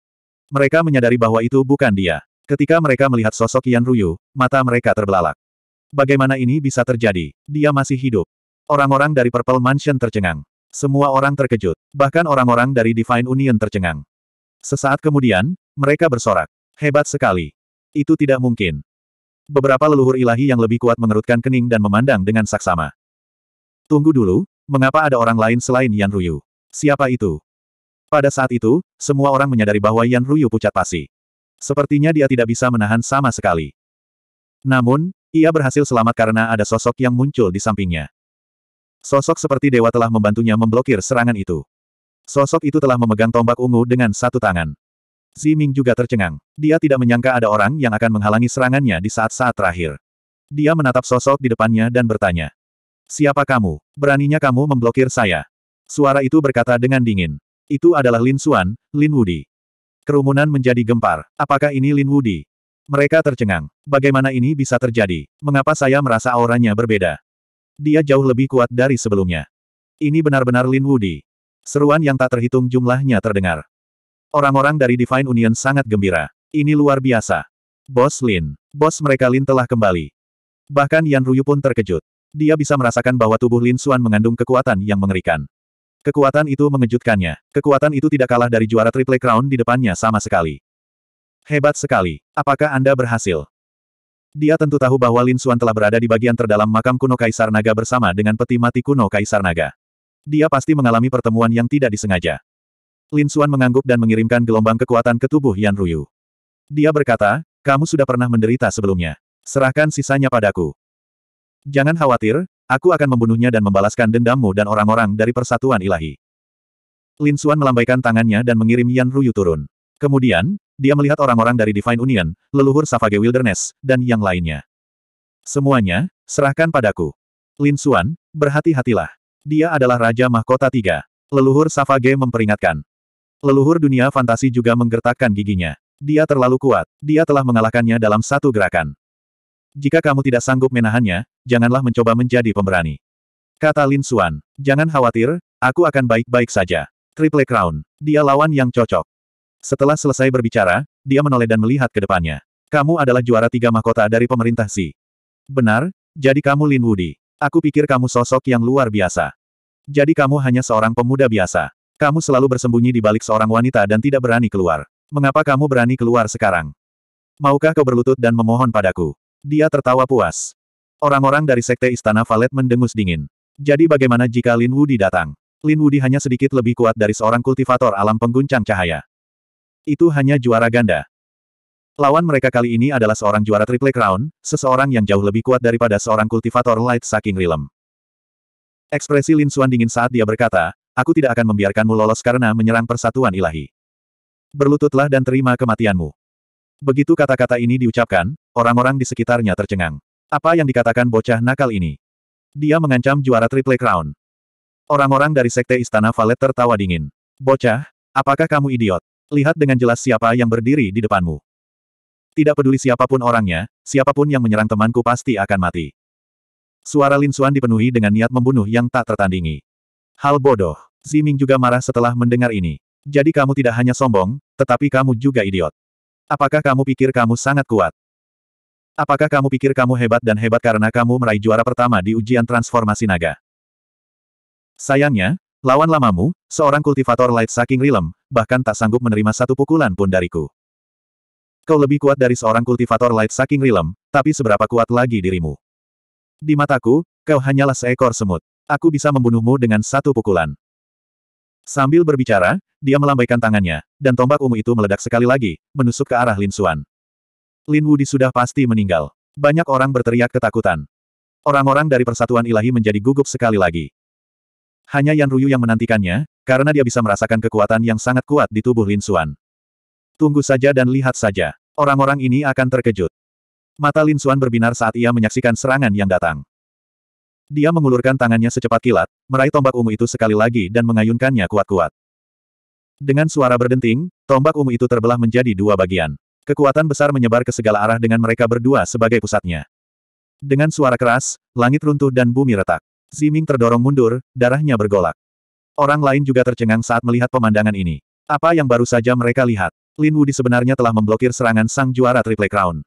Mereka menyadari bahwa itu bukan dia. Ketika mereka melihat sosok Yan Ruyu, mata mereka terbelalak. Bagaimana ini bisa terjadi? Dia masih hidup. Orang-orang dari Purple Mansion tercengang. Semua orang terkejut. Bahkan orang-orang dari Divine Union tercengang. Sesaat kemudian, mereka bersorak. Hebat sekali. Itu tidak mungkin. Beberapa leluhur ilahi yang lebih kuat mengerutkan kening dan memandang dengan saksama. Tunggu dulu, mengapa ada orang lain selain Yan Ruyu? Siapa itu? Pada saat itu, semua orang menyadari bahwa Yan Ruyu pucat pasi. Sepertinya dia tidak bisa menahan sama sekali. Namun, ia berhasil selamat karena ada sosok yang muncul di sampingnya. Sosok seperti dewa telah membantunya memblokir serangan itu. Sosok itu telah memegang tombak ungu dengan satu tangan. Ming juga tercengang. Dia tidak menyangka ada orang yang akan menghalangi serangannya di saat-saat terakhir. Dia menatap sosok di depannya dan bertanya. Siapa kamu? Beraninya kamu memblokir saya? Suara itu berkata dengan dingin. Itu adalah Lin Xuan, Lin Wudi. Kerumunan menjadi gempar. Apakah ini Lin Wudi? Mereka tercengang. Bagaimana ini bisa terjadi? Mengapa saya merasa auranya berbeda? Dia jauh lebih kuat dari sebelumnya. Ini benar-benar Lin Wudi. Seruan yang tak terhitung jumlahnya terdengar. Orang-orang dari Divine Union sangat gembira. Ini luar biasa. Bos Lin. Bos mereka Lin telah kembali. Bahkan Yan Ruyu pun terkejut. Dia bisa merasakan bahwa tubuh Lin Xuan mengandung kekuatan yang mengerikan. Kekuatan itu mengejutkannya. Kekuatan itu tidak kalah dari juara Triple Crown di depannya sama sekali. Hebat sekali. Apakah Anda berhasil? Dia tentu tahu bahwa Lin Xuan telah berada di bagian terdalam makam kuno Kaisar Naga bersama dengan peti mati kuno Kaisar Naga. Dia pasti mengalami pertemuan yang tidak disengaja. Lin Suan mengangguk dan mengirimkan gelombang kekuatan ke tubuh Yan Ruyu. Dia berkata, kamu sudah pernah menderita sebelumnya. Serahkan sisanya padaku. Jangan khawatir, aku akan membunuhnya dan membalaskan dendammu dan orang-orang dari persatuan ilahi. Lin Suan melambaikan tangannya dan mengirim Yan Ruyu turun. Kemudian, dia melihat orang-orang dari Divine Union, leluhur Savage Wilderness, dan yang lainnya. Semuanya, serahkan padaku. Lin Suan, berhati-hatilah. Dia adalah Raja Mahkota Tiga. Leluhur Savage memperingatkan. Leluhur dunia fantasi juga menggertakkan giginya. Dia terlalu kuat, dia telah mengalahkannya dalam satu gerakan. Jika kamu tidak sanggup menahannya, janganlah mencoba menjadi pemberani. Kata Lin Suan. jangan khawatir, aku akan baik-baik saja. Triple Crown, dia lawan yang cocok. Setelah selesai berbicara, dia menoleh dan melihat ke depannya. Kamu adalah juara tiga mahkota dari pemerintah Si. Benar, jadi kamu Lin Wudi. Aku pikir kamu sosok yang luar biasa. Jadi kamu hanya seorang pemuda biasa. Kamu selalu bersembunyi di balik seorang wanita dan tidak berani keluar. Mengapa kamu berani keluar sekarang? Maukah kau berlutut dan memohon padaku? Dia tertawa puas. Orang-orang dari sekte Istana Valet mendengus dingin. Jadi bagaimana jika Lin Wudi datang? Lin Wudi hanya sedikit lebih kuat dari seorang kultivator alam pengguncang cahaya. Itu hanya juara ganda. Lawan mereka kali ini adalah seorang juara Triple Crown, seseorang yang jauh lebih kuat daripada seorang kultivator Light Saking Rilem. Ekspresi Lin Xuan dingin saat dia berkata, Aku tidak akan membiarkanmu lolos karena menyerang persatuan ilahi. Berlututlah dan terima kematianmu. Begitu kata-kata ini diucapkan, orang-orang di sekitarnya tercengang. Apa yang dikatakan bocah nakal ini? Dia mengancam juara Triple Crown. Orang-orang dari Sekte Istana Valet tertawa dingin. Bocah, apakah kamu idiot? Lihat dengan jelas siapa yang berdiri di depanmu. Tidak peduli siapapun orangnya, siapapun yang menyerang temanku pasti akan mati. Suara Lin Xuan dipenuhi dengan niat membunuh yang tak tertandingi. Hal bodoh. Ziming juga marah setelah mendengar ini. Jadi kamu tidak hanya sombong, tetapi kamu juga idiot. Apakah kamu pikir kamu sangat kuat? Apakah kamu pikir kamu hebat dan hebat karena kamu meraih juara pertama di ujian transformasi naga? Sayangnya, lawan lamamu, seorang kultivator light saking rilem, bahkan tak sanggup menerima satu pukulan pun dariku. Kau lebih kuat dari seorang kultivator light saking rilem, tapi seberapa kuat lagi dirimu? Di mataku, kau hanyalah seekor semut. Aku bisa membunuhmu dengan satu pukulan. Sambil berbicara, dia melambaikan tangannya, dan tombak ungu itu meledak sekali lagi, menusuk ke arah Lin Xuan. Lin Wudi sudah pasti meninggal. Banyak orang berteriak ketakutan. Orang-orang dari Persatuan Ilahi menjadi gugup sekali lagi. Hanya Yan Ruyu yang menantikannya, karena dia bisa merasakan kekuatan yang sangat kuat di tubuh Lin Xuan. Tunggu saja dan lihat saja. Orang-orang ini akan terkejut. Mata Lin Xuan berbinar saat ia menyaksikan serangan yang datang. Dia mengulurkan tangannya secepat kilat, meraih tombak ungu itu sekali lagi dan mengayunkannya kuat-kuat. Dengan suara berdenting, tombak ungu itu terbelah menjadi dua bagian. Kekuatan besar menyebar ke segala arah dengan mereka berdua sebagai pusatnya. Dengan suara keras, langit runtuh dan bumi retak. Ziming terdorong mundur, darahnya bergolak. Orang lain juga tercengang saat melihat pemandangan ini. Apa yang baru saja mereka lihat? Lin Wudi sebenarnya telah memblokir serangan sang juara Triple Crown.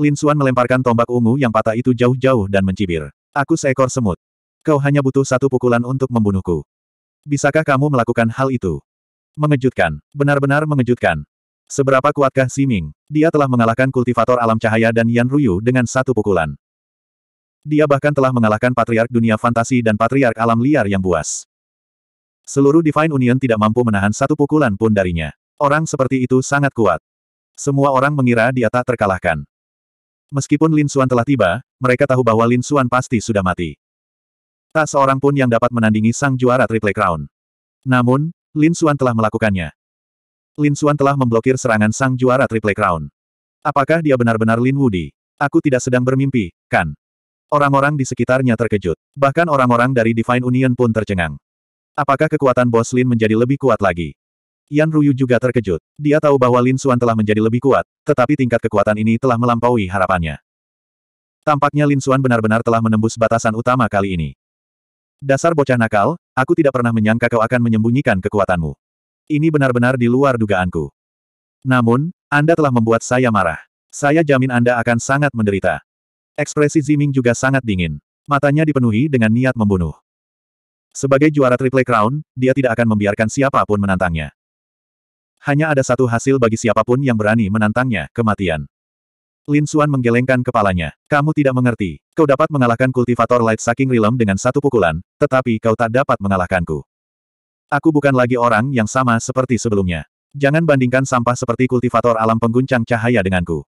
Lin Xuan melemparkan tombak ungu yang patah itu jauh-jauh dan mencibir. Aku seekor semut. Kau hanya butuh satu pukulan untuk membunuhku. Bisakah kamu melakukan hal itu? Mengejutkan, benar-benar mengejutkan. Seberapa kuatkah Si Ming? Dia telah mengalahkan kultivator alam cahaya dan Yan Ruyu dengan satu pukulan. Dia bahkan telah mengalahkan patriark dunia fantasi dan patriark alam liar yang buas. Seluruh Divine Union tidak mampu menahan satu pukulan pun darinya. Orang seperti itu sangat kuat. Semua orang mengira dia tak terkalahkan. Meskipun Lin Xuan telah tiba, mereka tahu bahwa Lin Xuan pasti sudah mati. Tak seorang pun yang dapat menandingi sang juara Triple Crown. Namun, Lin Xuan telah melakukannya. Lin Xuan telah memblokir serangan sang juara Triple Crown. Apakah dia benar-benar Lin Wudi? Aku tidak sedang bermimpi, kan? Orang-orang di sekitarnya terkejut. Bahkan orang-orang dari Divine Union pun tercengang. Apakah kekuatan Bos Lin menjadi lebih kuat lagi? Yan Ruyu juga terkejut. Dia tahu bahwa Lin Suan telah menjadi lebih kuat, tetapi tingkat kekuatan ini telah melampaui harapannya. Tampaknya Lin Suan benar-benar telah menembus batasan utama kali ini. Dasar bocah nakal, aku tidak pernah menyangka kau akan menyembunyikan kekuatanmu. Ini benar-benar di luar dugaanku. Namun, Anda telah membuat saya marah. Saya jamin Anda akan sangat menderita. Ekspresi Ziming juga sangat dingin. Matanya dipenuhi dengan niat membunuh. Sebagai juara Triple Crown, dia tidak akan membiarkan siapapun menantangnya. Hanya ada satu hasil bagi siapapun yang berani menantangnya, kematian. Lin Xuan menggelengkan kepalanya. Kamu tidak mengerti. Kau dapat mengalahkan kultivator Light Saking Realm dengan satu pukulan, tetapi kau tak dapat mengalahkanku. Aku bukan lagi orang yang sama seperti sebelumnya. Jangan bandingkan sampah seperti kultivator alam pengguncang cahaya denganku.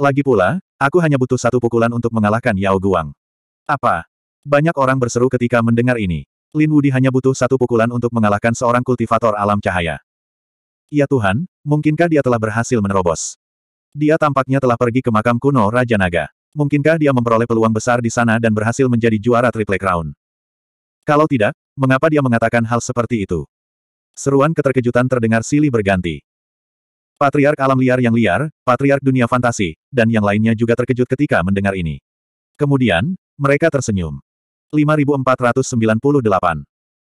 Lagi pula, aku hanya butuh satu pukulan untuk mengalahkan Yao Guang. Apa? Banyak orang berseru ketika mendengar ini. Lin Wudi hanya butuh satu pukulan untuk mengalahkan seorang kultivator alam cahaya. Ya Tuhan, mungkinkah dia telah berhasil menerobos? Dia tampaknya telah pergi ke makam kuno Raja Naga. Mungkinkah dia memperoleh peluang besar di sana dan berhasil menjadi juara Triple Crown? Kalau tidak, mengapa dia mengatakan hal seperti itu? Seruan keterkejutan terdengar silih berganti. Patriark alam liar yang liar, patriark dunia fantasi, dan yang lainnya juga terkejut ketika mendengar ini. Kemudian, mereka tersenyum. 5498.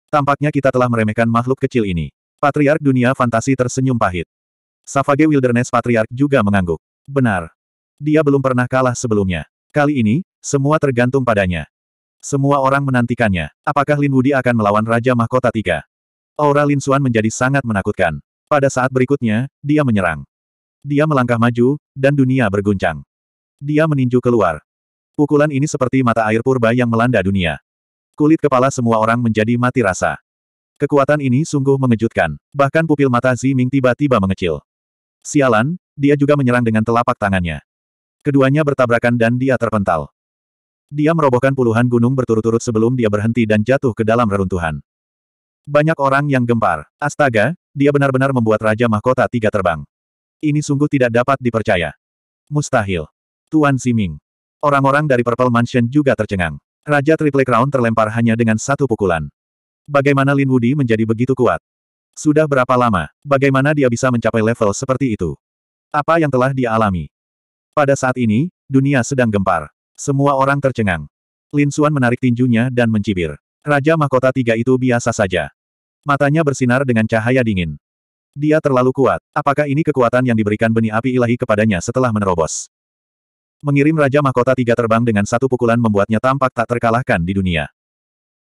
Tampaknya kita telah meremehkan makhluk kecil ini. Patriark dunia fantasi tersenyum pahit. Savage Wilderness Patriark juga mengangguk. Benar. Dia belum pernah kalah sebelumnya. Kali ini, semua tergantung padanya. Semua orang menantikannya. Apakah Lin Wudi akan melawan Raja Mahkota Tiga? Aura Lin Xuan menjadi sangat menakutkan. Pada saat berikutnya, dia menyerang. Dia melangkah maju, dan dunia berguncang. Dia meninju keluar. Pukulan ini seperti mata air purba yang melanda dunia. Kulit kepala semua orang menjadi mati rasa. Kekuatan ini sungguh mengejutkan, bahkan pupil mata Ziming tiba-tiba mengecil. Sialan, dia juga menyerang dengan telapak tangannya. Keduanya bertabrakan dan dia terpental. Dia merobohkan puluhan gunung berturut-turut sebelum dia berhenti dan jatuh ke dalam reruntuhan. Banyak orang yang gempar. Astaga, dia benar-benar membuat Raja Mahkota Tiga terbang. Ini sungguh tidak dapat dipercaya. Mustahil. Tuan Ziming. Orang-orang dari Purple Mansion juga tercengang. Raja Triple Crown terlempar hanya dengan satu pukulan. Bagaimana Lin Wudi menjadi begitu kuat? Sudah berapa lama? Bagaimana dia bisa mencapai level seperti itu? Apa yang telah dia alami? Pada saat ini, dunia sedang gempar. Semua orang tercengang. Lin Xuan menarik tinjunya dan mencibir. Raja mahkota tiga itu biasa saja. Matanya bersinar dengan cahaya dingin. Dia terlalu kuat. Apakah ini kekuatan yang diberikan benih api ilahi kepadanya setelah menerobos? Mengirim Raja Mahkota Tiga terbang dengan satu pukulan membuatnya tampak tak terkalahkan di dunia.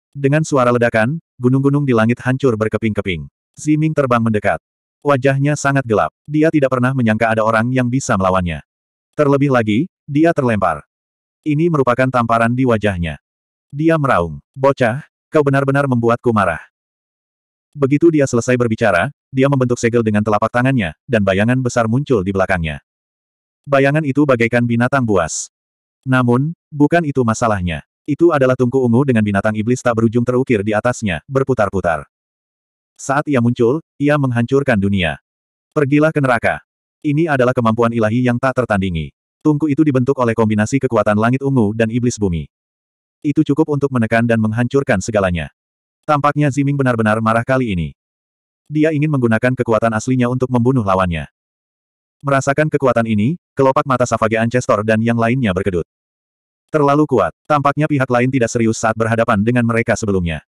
Dengan suara ledakan, gunung-gunung di langit hancur berkeping-keping. Ziming terbang mendekat. Wajahnya sangat gelap. Dia tidak pernah menyangka ada orang yang bisa melawannya. Terlebih lagi, dia terlempar. Ini merupakan tamparan di wajahnya. Dia meraung. Bocah, kau benar-benar membuatku marah. Begitu dia selesai berbicara, dia membentuk segel dengan telapak tangannya, dan bayangan besar muncul di belakangnya. Bayangan itu bagaikan binatang buas. Namun, bukan itu masalahnya. Itu adalah tungku ungu dengan binatang iblis tak berujung terukir di atasnya, berputar-putar. Saat ia muncul, ia menghancurkan dunia. Pergilah ke neraka. Ini adalah kemampuan ilahi yang tak tertandingi. Tungku itu dibentuk oleh kombinasi kekuatan langit ungu dan iblis bumi. Itu cukup untuk menekan dan menghancurkan segalanya. Tampaknya Ziming benar-benar marah kali ini. Dia ingin menggunakan kekuatan aslinya untuk membunuh lawannya. Merasakan kekuatan ini, kelopak mata Savage Ancestor dan yang lainnya berkedut. Terlalu kuat. Tampaknya pihak lain tidak serius saat berhadapan dengan mereka sebelumnya.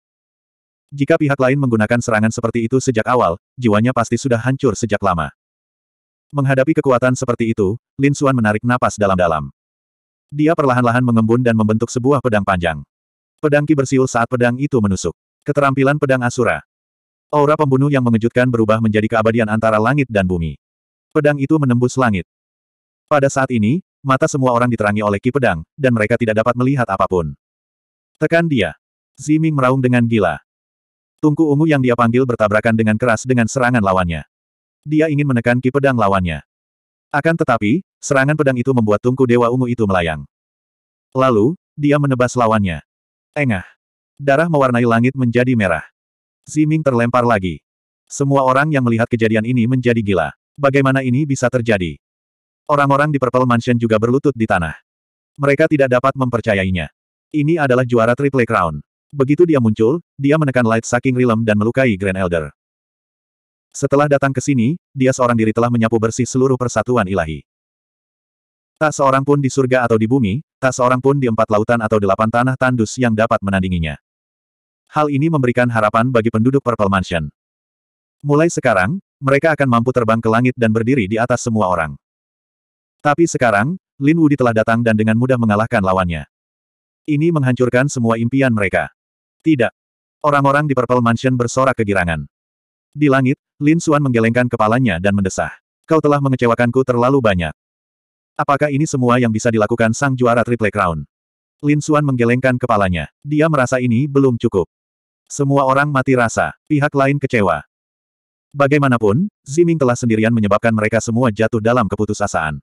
Jika pihak lain menggunakan serangan seperti itu sejak awal, jiwanya pasti sudah hancur sejak lama. Menghadapi kekuatan seperti itu, Lin Xuan menarik napas dalam-dalam. Dia perlahan-lahan mengembun dan membentuk sebuah pedang panjang. Pedang Ki bersiul saat pedang itu menusuk. Keterampilan pedang Asura. Aura pembunuh yang mengejutkan berubah menjadi keabadian antara langit dan bumi. Pedang itu menembus langit. Pada saat ini, Mata semua orang diterangi oleh ki pedang, dan mereka tidak dapat melihat apapun. Tekan dia. Ziming meraung dengan gila. Tungku ungu yang dia panggil bertabrakan dengan keras dengan serangan lawannya. Dia ingin menekan ki pedang lawannya. Akan tetapi, serangan pedang itu membuat tungku dewa ungu itu melayang. Lalu, dia menebas lawannya. Engah. Darah mewarnai langit menjadi merah. Ziming terlempar lagi. Semua orang yang melihat kejadian ini menjadi gila. Bagaimana ini bisa terjadi? Orang-orang di Purple Mansion juga berlutut di tanah. Mereka tidak dapat mempercayainya. Ini adalah juara Triple Crown. Begitu dia muncul, dia menekan Light Saking Realm dan melukai Grand Elder. Setelah datang ke sini, dia seorang diri telah menyapu bersih seluruh persatuan ilahi. Tak seorang pun di surga atau di bumi, tak seorang pun di empat lautan atau delapan tanah tandus yang dapat menandinginya. Hal ini memberikan harapan bagi penduduk Purple Mansion. Mulai sekarang, mereka akan mampu terbang ke langit dan berdiri di atas semua orang. Tapi sekarang, Lin Wudi telah datang dan dengan mudah mengalahkan lawannya. Ini menghancurkan semua impian mereka. Tidak. Orang-orang di Purple Mansion bersorak kegirangan. Di langit, Lin Xuan menggelengkan kepalanya dan mendesah. Kau telah mengecewakanku terlalu banyak. Apakah ini semua yang bisa dilakukan sang juara Triple Crown? Lin Xuan menggelengkan kepalanya. Dia merasa ini belum cukup. Semua orang mati rasa, pihak lain kecewa. Bagaimanapun, Ziming telah sendirian menyebabkan mereka semua jatuh dalam keputusasaan.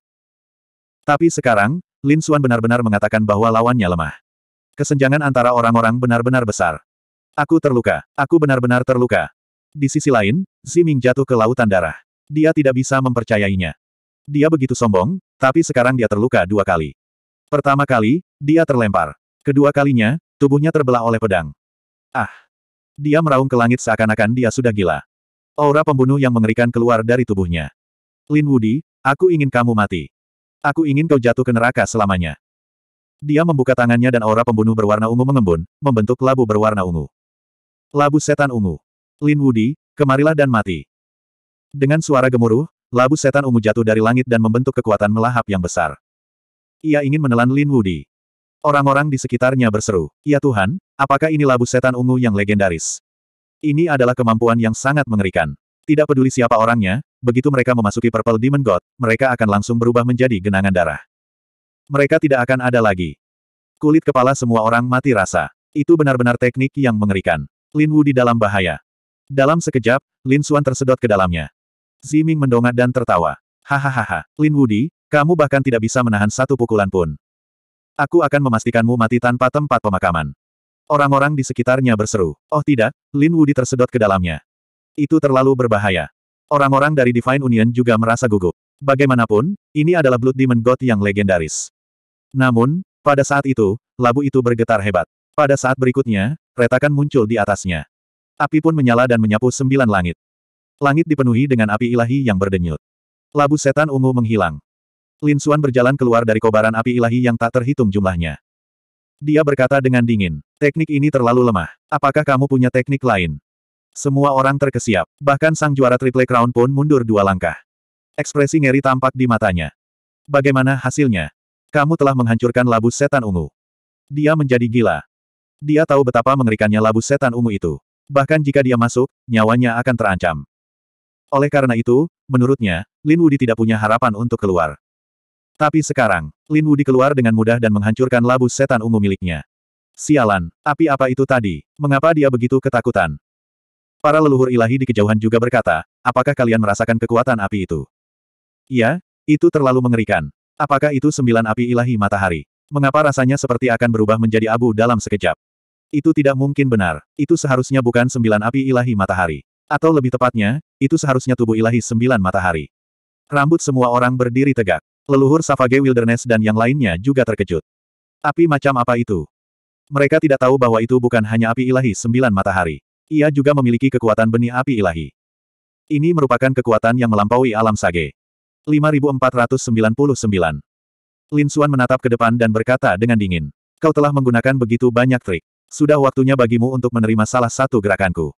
Tapi sekarang, Lin Suan benar-benar mengatakan bahwa lawannya lemah. Kesenjangan antara orang-orang benar-benar besar. Aku terluka. Aku benar-benar terluka. Di sisi lain, Ziming jatuh ke lautan darah. Dia tidak bisa mempercayainya. Dia begitu sombong, tapi sekarang dia terluka dua kali. Pertama kali, dia terlempar. Kedua kalinya, tubuhnya terbelah oleh pedang. Ah! Dia meraung ke langit seakan-akan dia sudah gila. Aura pembunuh yang mengerikan keluar dari tubuhnya. Lin Woody, aku ingin kamu mati. Aku ingin kau jatuh ke neraka selamanya. Dia membuka tangannya dan aura pembunuh berwarna ungu mengembun, membentuk labu berwarna ungu. Labu setan ungu. Lin Wudi, kemarilah dan mati. Dengan suara gemuruh, labu setan ungu jatuh dari langit dan membentuk kekuatan melahap yang besar. Ia ingin menelan Lin Wudi. Orang-orang di sekitarnya berseru, Ya Tuhan, apakah ini labu setan ungu yang legendaris? Ini adalah kemampuan yang sangat mengerikan. Tidak peduli siapa orangnya, begitu mereka memasuki Purple Demon God, mereka akan langsung berubah menjadi genangan darah. Mereka tidak akan ada lagi. Kulit kepala semua orang mati rasa. Itu benar-benar teknik yang mengerikan. Lin Wu di dalam bahaya. Dalam sekejap, Lin Xuan tersedot ke dalamnya. Ziming mendongak dan tertawa. Hahaha, Lin Wu Di, kamu bahkan tidak bisa menahan satu pukulan pun. Aku akan memastikanmu mati tanpa tempat pemakaman. Orang-orang di sekitarnya berseru. Oh tidak, Lin Wu Di tersedot ke dalamnya. Itu terlalu berbahaya. Orang-orang dari Divine Union juga merasa gugup. Bagaimanapun, ini adalah Blood Demon God yang legendaris. Namun, pada saat itu, labu itu bergetar hebat. Pada saat berikutnya, retakan muncul di atasnya. Api pun menyala dan menyapu sembilan langit. Langit dipenuhi dengan api ilahi yang berdenyut. Labu setan ungu menghilang. Lin Xuan berjalan keluar dari kobaran api ilahi yang tak terhitung jumlahnya. Dia berkata dengan dingin, teknik ini terlalu lemah. Apakah kamu punya teknik lain? Semua orang terkesiap, bahkan sang juara Triple Crown pun mundur dua langkah. Ekspresi ngeri tampak di matanya. Bagaimana hasilnya? Kamu telah menghancurkan labu setan ungu. Dia menjadi gila. Dia tahu betapa mengerikannya labu setan ungu itu. Bahkan jika dia masuk, nyawanya akan terancam. Oleh karena itu, menurutnya, Lin Wudi tidak punya harapan untuk keluar. Tapi sekarang, Lin Wudi keluar dengan mudah dan menghancurkan labu setan ungu miliknya. Sialan, api apa itu tadi? Mengapa dia begitu ketakutan? Para leluhur ilahi di kejauhan juga berkata, apakah kalian merasakan kekuatan api itu? Iya, itu terlalu mengerikan. Apakah itu sembilan api ilahi matahari? Mengapa rasanya seperti akan berubah menjadi abu dalam sekejap? Itu tidak mungkin benar. Itu seharusnya bukan sembilan api ilahi matahari. Atau lebih tepatnya, itu seharusnya tubuh ilahi sembilan matahari. Rambut semua orang berdiri tegak. Leluhur Savage Wilderness dan yang lainnya juga terkejut. Api macam apa itu? Mereka tidak tahu bahwa itu bukan hanya api ilahi sembilan matahari. Ia juga memiliki kekuatan benih api ilahi. Ini merupakan kekuatan yang melampaui alam sage. 5499. Lin Xuan menatap ke depan dan berkata dengan dingin. Kau telah menggunakan begitu banyak trik. Sudah waktunya bagimu untuk menerima salah satu gerakanku.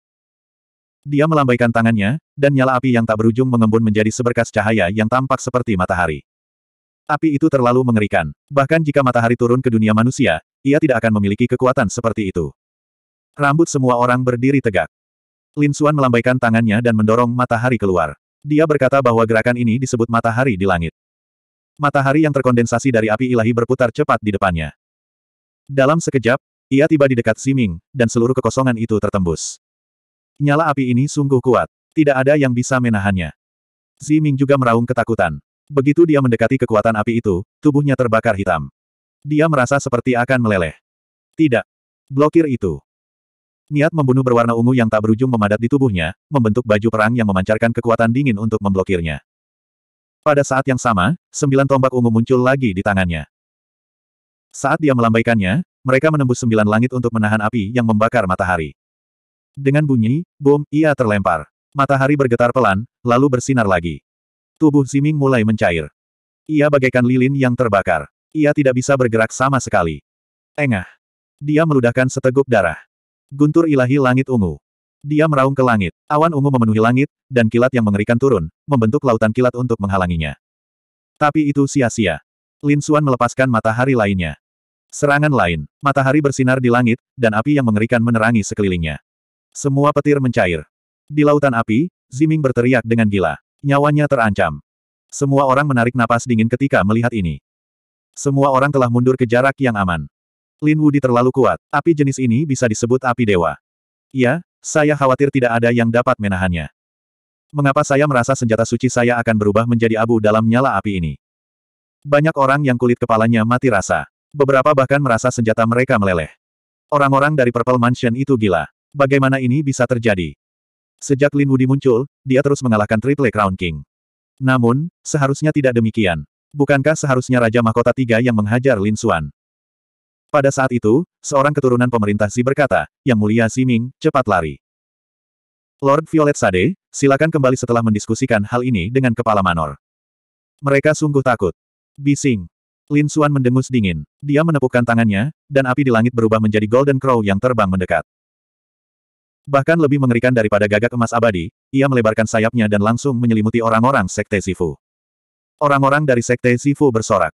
Dia melambaikan tangannya, dan nyala api yang tak berujung mengembun menjadi seberkas cahaya yang tampak seperti matahari. Api itu terlalu mengerikan. Bahkan jika matahari turun ke dunia manusia, ia tidak akan memiliki kekuatan seperti itu. Rambut semua orang berdiri tegak. Lin Xuan melambaikan tangannya dan mendorong matahari keluar. Dia berkata bahwa gerakan ini disebut matahari di langit. Matahari yang terkondensasi dari api ilahi berputar cepat di depannya. Dalam sekejap, ia tiba di dekat Siming, dan seluruh kekosongan itu tertembus. Nyala api ini sungguh kuat. Tidak ada yang bisa menahannya. Ziming juga meraung ketakutan. Begitu dia mendekati kekuatan api itu, tubuhnya terbakar hitam. Dia merasa seperti akan meleleh. Tidak. Blokir itu. Niat membunuh berwarna ungu yang tak berujung memadat di tubuhnya, membentuk baju perang yang memancarkan kekuatan dingin untuk memblokirnya. Pada saat yang sama, sembilan tombak ungu muncul lagi di tangannya. Saat dia melambaikannya, mereka menembus sembilan langit untuk menahan api yang membakar matahari. Dengan bunyi, bom, ia terlempar. Matahari bergetar pelan, lalu bersinar lagi. Tubuh Ziming mulai mencair. Ia bagaikan lilin yang terbakar. Ia tidak bisa bergerak sama sekali. Engah. Dia meludahkan seteguk darah. Guntur ilahi langit ungu. Dia meraung ke langit. Awan ungu memenuhi langit, dan kilat yang mengerikan turun, membentuk lautan kilat untuk menghalanginya. Tapi itu sia-sia. Lin Xuan melepaskan matahari lainnya. Serangan lain. Matahari bersinar di langit, dan api yang mengerikan menerangi sekelilingnya. Semua petir mencair. Di lautan api, Ziming berteriak dengan gila. Nyawanya terancam. Semua orang menarik napas dingin ketika melihat ini. Semua orang telah mundur ke jarak yang aman. Lin Wudi terlalu kuat, api jenis ini bisa disebut api dewa. Ya, saya khawatir tidak ada yang dapat menahannya. Mengapa saya merasa senjata suci saya akan berubah menjadi abu dalam nyala api ini? Banyak orang yang kulit kepalanya mati rasa. Beberapa bahkan merasa senjata mereka meleleh. Orang-orang dari Purple Mansion itu gila. Bagaimana ini bisa terjadi? Sejak Lin Wudi muncul, dia terus mengalahkan Triple Crown King. Namun, seharusnya tidak demikian. Bukankah seharusnya Raja Mahkota Tiga yang menghajar Lin Xuan? Pada saat itu, seorang keturunan pemerintah Xi berkata, Yang Mulia Xi Ming, cepat lari. Lord Violet Sade, silakan kembali setelah mendiskusikan hal ini dengan kepala Manor. Mereka sungguh takut. Bising. Lin Xuan mendengus dingin. Dia menepukkan tangannya, dan api di langit berubah menjadi Golden Crow yang terbang mendekat. Bahkan lebih mengerikan daripada gagak emas abadi, ia melebarkan sayapnya dan langsung menyelimuti orang-orang Sekte Sifu. Orang-orang dari Sekte Sifu bersorak.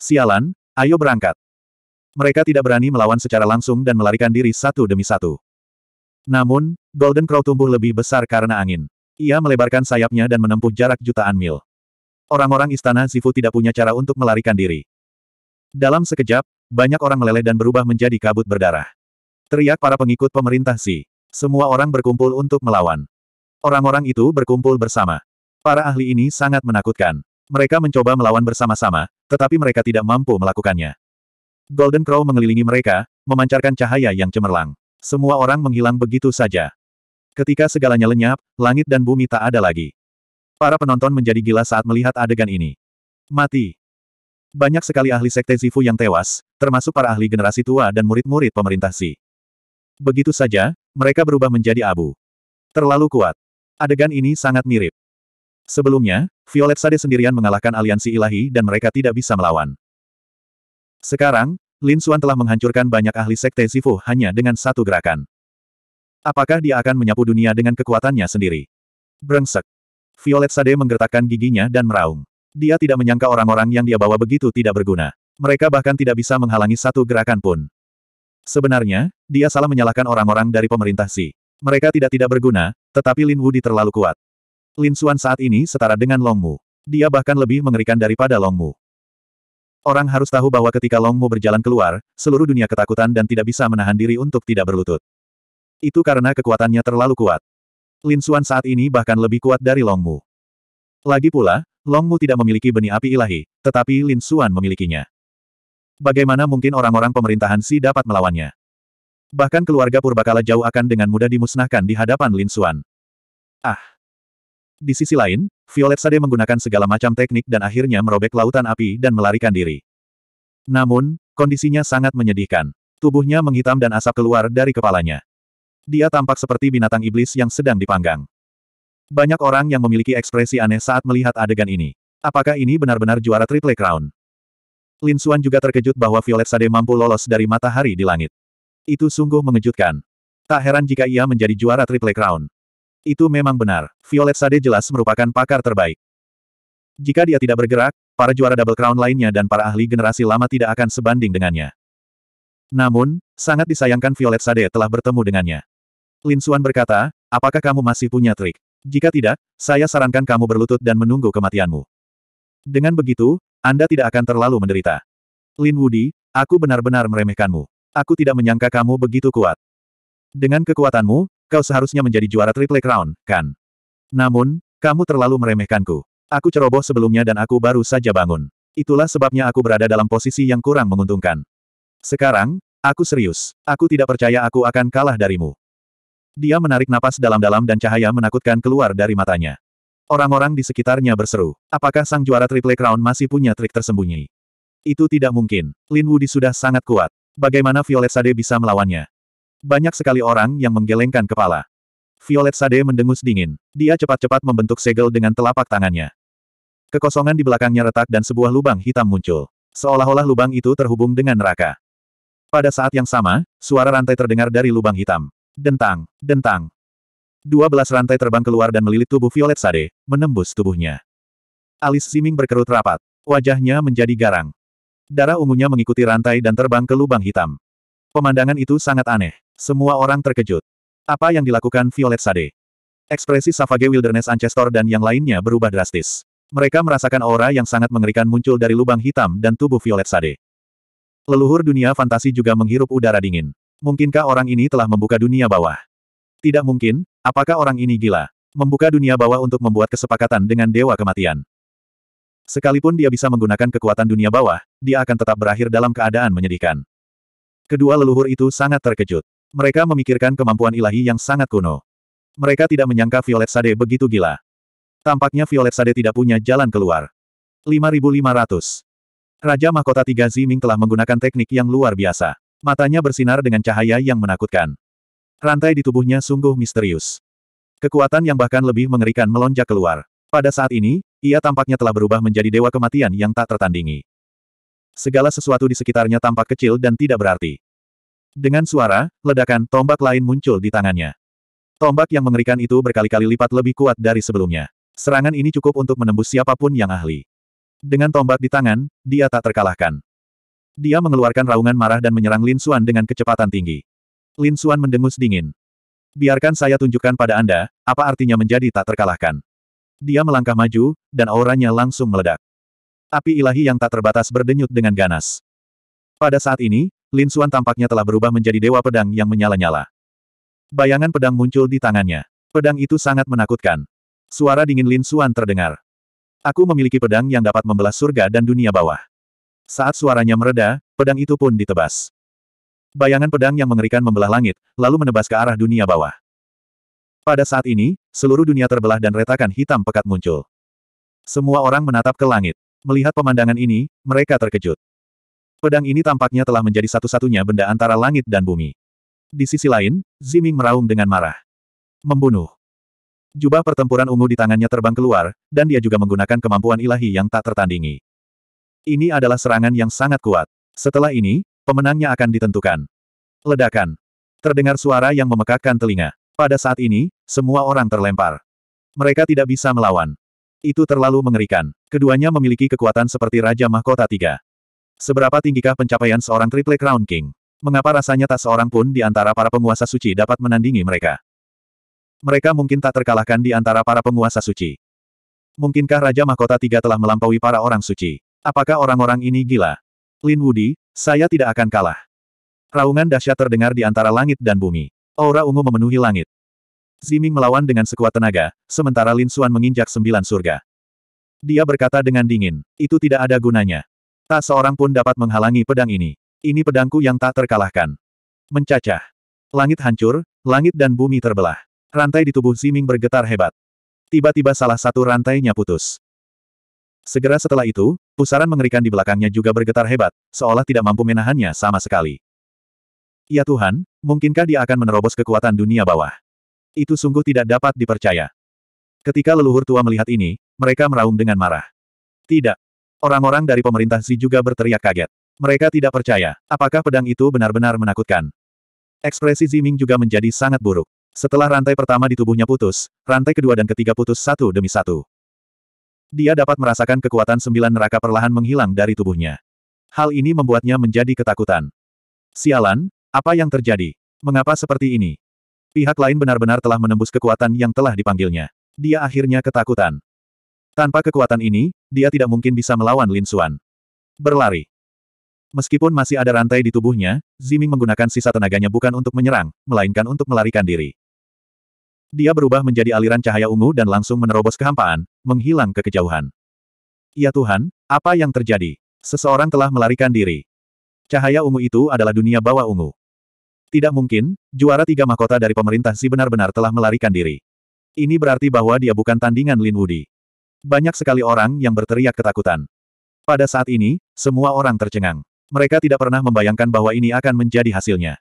Sialan, ayo berangkat. Mereka tidak berani melawan secara langsung dan melarikan diri satu demi satu. Namun, Golden Crow tumbuh lebih besar karena angin. Ia melebarkan sayapnya dan menempuh jarak jutaan mil. Orang-orang istana Zifu tidak punya cara untuk melarikan diri. Dalam sekejap, banyak orang meleleh dan berubah menjadi kabut berdarah. Teriak para pengikut pemerintah Si. Semua orang berkumpul untuk melawan. Orang-orang itu berkumpul bersama. Para ahli ini sangat menakutkan. Mereka mencoba melawan bersama-sama, tetapi mereka tidak mampu melakukannya. Golden Crow mengelilingi mereka, memancarkan cahaya yang cemerlang. Semua orang menghilang begitu saja. Ketika segalanya lenyap, langit dan bumi tak ada lagi. Para penonton menjadi gila saat melihat adegan ini. Mati. Banyak sekali ahli sekte Zifu yang tewas, termasuk para ahli generasi tua dan murid-murid pemerintah Si. Begitu saja, mereka berubah menjadi abu. Terlalu kuat. Adegan ini sangat mirip. Sebelumnya, Violet Sade sendirian mengalahkan aliansi ilahi dan mereka tidak bisa melawan. Sekarang, Lin Xuan telah menghancurkan banyak ahli sekte Zifu hanya dengan satu gerakan. Apakah dia akan menyapu dunia dengan kekuatannya sendiri? Brengsek. Violet Sade menggertakkan giginya dan meraung. Dia tidak menyangka orang-orang yang dia bawa begitu tidak berguna. Mereka bahkan tidak bisa menghalangi satu gerakan pun. Sebenarnya, dia salah menyalahkan orang-orang dari pemerintah Si. Mereka tidak tidak berguna, tetapi Lin Wudi terlalu kuat. Lin Xuan saat ini setara dengan Long Mu. Dia bahkan lebih mengerikan daripada Long Mu. Orang harus tahu bahwa ketika Long Mo berjalan keluar, seluruh dunia ketakutan dan tidak bisa menahan diri untuk tidak berlutut. Itu karena kekuatannya terlalu kuat. Lin Xuan saat ini bahkan lebih kuat dari Long Mu. Lagi pula, Long Mu tidak memiliki benih api ilahi, tetapi Lin Xuan memilikinya. Bagaimana mungkin orang-orang pemerintahan Si dapat melawannya? Bahkan keluarga Purbakala jauh akan dengan mudah dimusnahkan di hadapan Lin Xuan. Ah! Di sisi lain, Violet Sade menggunakan segala macam teknik dan akhirnya merobek lautan api dan melarikan diri. Namun, kondisinya sangat menyedihkan. Tubuhnya menghitam dan asap keluar dari kepalanya. Dia tampak seperti binatang iblis yang sedang dipanggang. Banyak orang yang memiliki ekspresi aneh saat melihat adegan ini. Apakah ini benar-benar juara Triple Crown? Lin Xuan juga terkejut bahwa Violet Sade mampu lolos dari matahari di langit. Itu sungguh mengejutkan. Tak heran jika ia menjadi juara Triple Crown. Itu memang benar, Violet Sade jelas merupakan pakar terbaik. Jika dia tidak bergerak, para juara Double Crown lainnya dan para ahli generasi lama tidak akan sebanding dengannya. Namun, sangat disayangkan Violet Sade telah bertemu dengannya. Lin Suan berkata, apakah kamu masih punya trik? Jika tidak, saya sarankan kamu berlutut dan menunggu kematianmu. Dengan begitu, Anda tidak akan terlalu menderita. Lin Wudi, aku benar-benar meremehkanmu. Aku tidak menyangka kamu begitu kuat. Dengan kekuatanmu, Kau seharusnya menjadi juara Triple Crown, kan? Namun, kamu terlalu meremehkanku. Aku ceroboh sebelumnya dan aku baru saja bangun. Itulah sebabnya aku berada dalam posisi yang kurang menguntungkan. Sekarang, aku serius. Aku tidak percaya aku akan kalah darimu. Dia menarik napas dalam-dalam dan cahaya menakutkan keluar dari matanya. Orang-orang di sekitarnya berseru, apakah sang juara Triple Crown masih punya trik tersembunyi? Itu tidak mungkin. Lin Wudi sudah sangat kuat. Bagaimana Violet Sade bisa melawannya? Banyak sekali orang yang menggelengkan kepala. Violet Sade mendengus dingin. Dia cepat-cepat membentuk segel dengan telapak tangannya. Kekosongan di belakangnya retak dan sebuah lubang hitam muncul. Seolah-olah lubang itu terhubung dengan neraka. Pada saat yang sama, suara rantai terdengar dari lubang hitam. Dentang, dentang. Dua belas rantai terbang keluar dan melilit tubuh Violet Sade, menembus tubuhnya. Alis Siming berkerut rapat. Wajahnya menjadi garang. Darah ungunya mengikuti rantai dan terbang ke lubang hitam. Pemandangan itu sangat aneh. Semua orang terkejut. Apa yang dilakukan Violet Sade? Ekspresi Savage Wilderness Ancestor dan yang lainnya berubah drastis. Mereka merasakan aura yang sangat mengerikan muncul dari lubang hitam dan tubuh Violet Sade. Leluhur dunia fantasi juga menghirup udara dingin. Mungkinkah orang ini telah membuka dunia bawah? Tidak mungkin, apakah orang ini gila? Membuka dunia bawah untuk membuat kesepakatan dengan Dewa Kematian. Sekalipun dia bisa menggunakan kekuatan dunia bawah, dia akan tetap berakhir dalam keadaan menyedihkan. Kedua leluhur itu sangat terkejut. Mereka memikirkan kemampuan ilahi yang sangat kuno. Mereka tidak menyangka Violet Sade begitu gila. Tampaknya Violet Sade tidak punya jalan keluar. 5500. Raja Mahkota Tiga Ziming telah menggunakan teknik yang luar biasa. Matanya bersinar dengan cahaya yang menakutkan. Rantai di tubuhnya sungguh misterius. Kekuatan yang bahkan lebih mengerikan melonjak keluar. Pada saat ini, ia tampaknya telah berubah menjadi dewa kematian yang tak tertandingi. Segala sesuatu di sekitarnya tampak kecil dan tidak berarti. Dengan suara, ledakan, tombak lain muncul di tangannya. Tombak yang mengerikan itu berkali-kali lipat lebih kuat dari sebelumnya. Serangan ini cukup untuk menembus siapapun yang ahli. Dengan tombak di tangan, dia tak terkalahkan. Dia mengeluarkan raungan marah dan menyerang Lin Suan dengan kecepatan tinggi. Lin Suan mendengus dingin. Biarkan saya tunjukkan pada Anda, apa artinya menjadi tak terkalahkan. Dia melangkah maju, dan auranya langsung meledak. Api ilahi yang tak terbatas berdenyut dengan ganas. Pada saat ini, Lin Xuan tampaknya telah berubah menjadi dewa pedang yang menyala-nyala. Bayangan pedang muncul di tangannya. Pedang itu sangat menakutkan. Suara dingin Lin Xuan terdengar. Aku memiliki pedang yang dapat membelah surga dan dunia bawah. Saat suaranya mereda, pedang itu pun ditebas. Bayangan pedang yang mengerikan membelah langit, lalu menebas ke arah dunia bawah. Pada saat ini, seluruh dunia terbelah dan retakan hitam pekat muncul. Semua orang menatap ke langit. Melihat pemandangan ini, mereka terkejut. Pedang ini tampaknya telah menjadi satu-satunya benda antara langit dan bumi. Di sisi lain, Ziming meraung dengan marah. Membunuh. Jubah pertempuran ungu di tangannya terbang keluar, dan dia juga menggunakan kemampuan ilahi yang tak tertandingi. Ini adalah serangan yang sangat kuat. Setelah ini, pemenangnya akan ditentukan. Ledakan. Terdengar suara yang memekakkan telinga. Pada saat ini, semua orang terlempar. Mereka tidak bisa melawan. Itu terlalu mengerikan. Keduanya memiliki kekuatan seperti Raja Mahkota Tiga. Seberapa tinggikah pencapaian seorang Triple Crown King? Mengapa rasanya tak seorang pun di antara para penguasa suci dapat menandingi mereka? Mereka mungkin tak terkalahkan di antara para penguasa suci. Mungkinkah Raja Mahkota Tiga telah melampaui para orang suci? Apakah orang-orang ini gila? Lin Wudi, saya tidak akan kalah. Raungan dahsyat terdengar di antara langit dan bumi. Aura ungu memenuhi langit. Ziming melawan dengan sekuat tenaga, sementara Lin Xuan menginjak sembilan surga. Dia berkata dengan dingin, itu tidak ada gunanya. Tak seorang pun dapat menghalangi pedang ini. Ini pedangku yang tak terkalahkan. Mencacah. Langit hancur, langit dan bumi terbelah. Rantai di tubuh Ziming bergetar hebat. Tiba-tiba salah satu rantainya putus. Segera setelah itu, pusaran mengerikan di belakangnya juga bergetar hebat, seolah tidak mampu menahannya sama sekali. Ya Tuhan, mungkinkah dia akan menerobos kekuatan dunia bawah? Itu sungguh tidak dapat dipercaya. Ketika leluhur tua melihat ini, mereka meraung dengan marah. Tidak, Orang-orang dari pemerintah Xi juga berteriak kaget. Mereka tidak percaya, apakah pedang itu benar-benar menakutkan. Ekspresi Ziming juga menjadi sangat buruk. Setelah rantai pertama di tubuhnya putus, rantai kedua dan ketiga putus satu demi satu. Dia dapat merasakan kekuatan sembilan neraka perlahan menghilang dari tubuhnya. Hal ini membuatnya menjadi ketakutan. Sialan, apa yang terjadi? Mengapa seperti ini? Pihak lain benar-benar telah menembus kekuatan yang telah dipanggilnya. Dia akhirnya ketakutan. Tanpa kekuatan ini, dia tidak mungkin bisa melawan Lin Xuan. Berlari. Meskipun masih ada rantai di tubuhnya, Ziming menggunakan sisa tenaganya bukan untuk menyerang, melainkan untuk melarikan diri. Dia berubah menjadi aliran cahaya ungu dan langsung menerobos kehampaan, menghilang ke kejauhan. Ya Tuhan, apa yang terjadi? Seseorang telah melarikan diri. Cahaya ungu itu adalah dunia bawah ungu. Tidak mungkin, juara tiga mahkota dari pemerintah si benar-benar telah melarikan diri. Ini berarti bahwa dia bukan tandingan Lin Wudi. Banyak sekali orang yang berteriak ketakutan. Pada saat ini, semua orang tercengang. Mereka tidak pernah membayangkan bahwa ini akan menjadi hasilnya.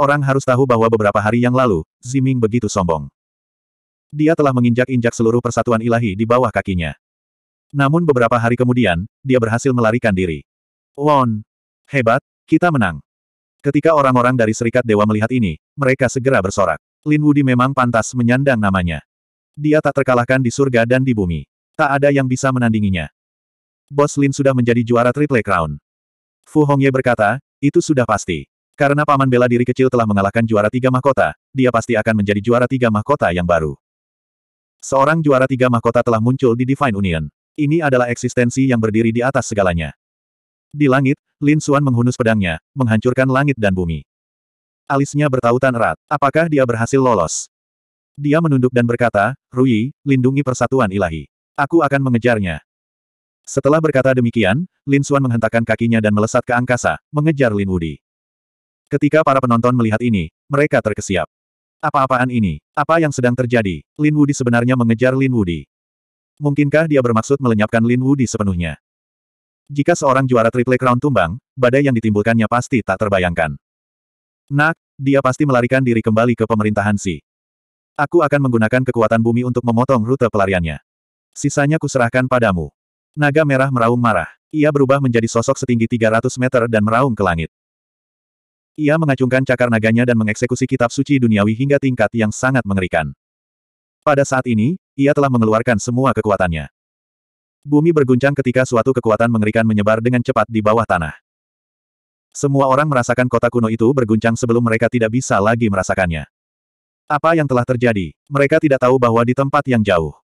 Orang harus tahu bahwa beberapa hari yang lalu, Ziming begitu sombong. Dia telah menginjak-injak seluruh persatuan ilahi di bawah kakinya. Namun beberapa hari kemudian, dia berhasil melarikan diri. Won! Hebat, kita menang. Ketika orang-orang dari Serikat Dewa melihat ini, mereka segera bersorak. Lin Wudi memang pantas menyandang namanya. Dia tak terkalahkan di surga dan di bumi. Tak ada yang bisa menandinginya. Bos Lin sudah menjadi juara Triple Crown. Fu Hongye berkata, itu sudah pasti. Karena paman bela diri kecil telah mengalahkan juara tiga mahkota, dia pasti akan menjadi juara tiga mahkota yang baru. Seorang juara tiga mahkota telah muncul di Divine Union. Ini adalah eksistensi yang berdiri di atas segalanya. Di langit, Lin Xuan menghunus pedangnya, menghancurkan langit dan bumi. Alisnya bertautan erat. Apakah dia berhasil lolos? Dia menunduk dan berkata, Rui, lindungi persatuan ilahi. Aku akan mengejarnya. Setelah berkata demikian, Lin Xuan menghentakkan kakinya dan melesat ke angkasa, mengejar Lin Wudi. Ketika para penonton melihat ini, mereka terkesiap. Apa-apaan ini? Apa yang sedang terjadi? Lin Wudi sebenarnya mengejar Lin Wudi. Mungkinkah dia bermaksud melenyapkan Lin Wudi sepenuhnya? Jika seorang juara Triple Crown tumbang, badai yang ditimbulkannya pasti tak terbayangkan. Nak, dia pasti melarikan diri kembali ke pemerintahan Si. Aku akan menggunakan kekuatan bumi untuk memotong rute pelariannya. Sisanya kuserahkan padamu. Naga merah meraung marah. Ia berubah menjadi sosok setinggi 300 meter dan meraung ke langit. Ia mengacungkan cakar naganya dan mengeksekusi kitab suci duniawi hingga tingkat yang sangat mengerikan. Pada saat ini, ia telah mengeluarkan semua kekuatannya. Bumi berguncang ketika suatu kekuatan mengerikan menyebar dengan cepat di bawah tanah. Semua orang merasakan kota kuno itu berguncang sebelum mereka tidak bisa lagi merasakannya. Apa yang telah terjadi? Mereka tidak tahu bahwa di tempat yang jauh.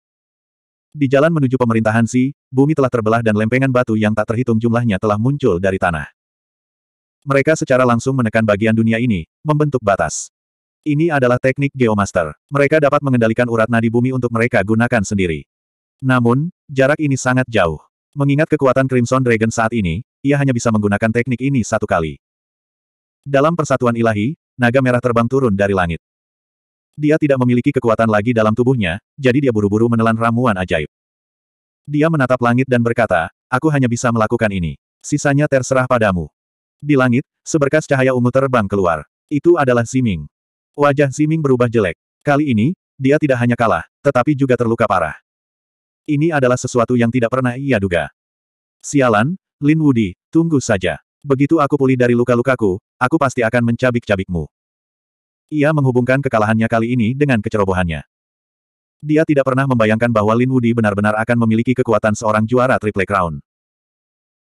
Di jalan menuju pemerintahan Si, bumi telah terbelah dan lempengan batu yang tak terhitung jumlahnya telah muncul dari tanah. Mereka secara langsung menekan bagian dunia ini, membentuk batas. Ini adalah teknik Geomaster. Mereka dapat mengendalikan urat nadi bumi untuk mereka gunakan sendiri. Namun, jarak ini sangat jauh. Mengingat kekuatan Crimson Dragon saat ini, ia hanya bisa menggunakan teknik ini satu kali. Dalam persatuan ilahi, naga merah terbang turun dari langit. Dia tidak memiliki kekuatan lagi dalam tubuhnya, jadi dia buru-buru menelan ramuan ajaib. Dia menatap langit dan berkata, aku hanya bisa melakukan ini. Sisanya terserah padamu. Di langit, seberkas cahaya ungu terbang keluar. Itu adalah Ziming. Wajah Ziming berubah jelek. Kali ini, dia tidak hanya kalah, tetapi juga terluka parah. Ini adalah sesuatu yang tidak pernah ia duga. Sialan, Lin Wudi, tunggu saja. Begitu aku pulih dari luka-lukaku, aku pasti akan mencabik-cabikmu. Ia menghubungkan kekalahannya kali ini dengan kecerobohannya. Dia tidak pernah membayangkan bahwa Lin Wudi benar-benar akan memiliki kekuatan seorang juara Triple Crown.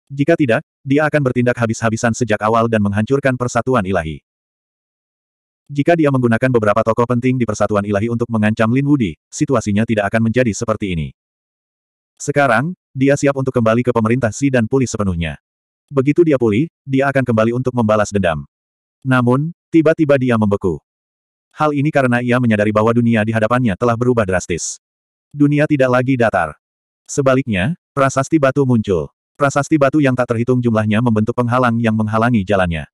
Jika tidak, dia akan bertindak habis-habisan sejak awal dan menghancurkan persatuan ilahi. Jika dia menggunakan beberapa tokoh penting di persatuan ilahi untuk mengancam Lin Wudi, situasinya tidak akan menjadi seperti ini. Sekarang, dia siap untuk kembali ke pemerintah Si dan pulih sepenuhnya. Begitu dia pulih, dia akan kembali untuk membalas dendam. Namun, tiba-tiba dia membeku. Hal ini karena ia menyadari bahwa dunia di hadapannya telah berubah drastis. Dunia tidak lagi datar. Sebaliknya, prasasti batu muncul. Prasasti batu yang tak terhitung jumlahnya membentuk penghalang yang menghalangi jalannya.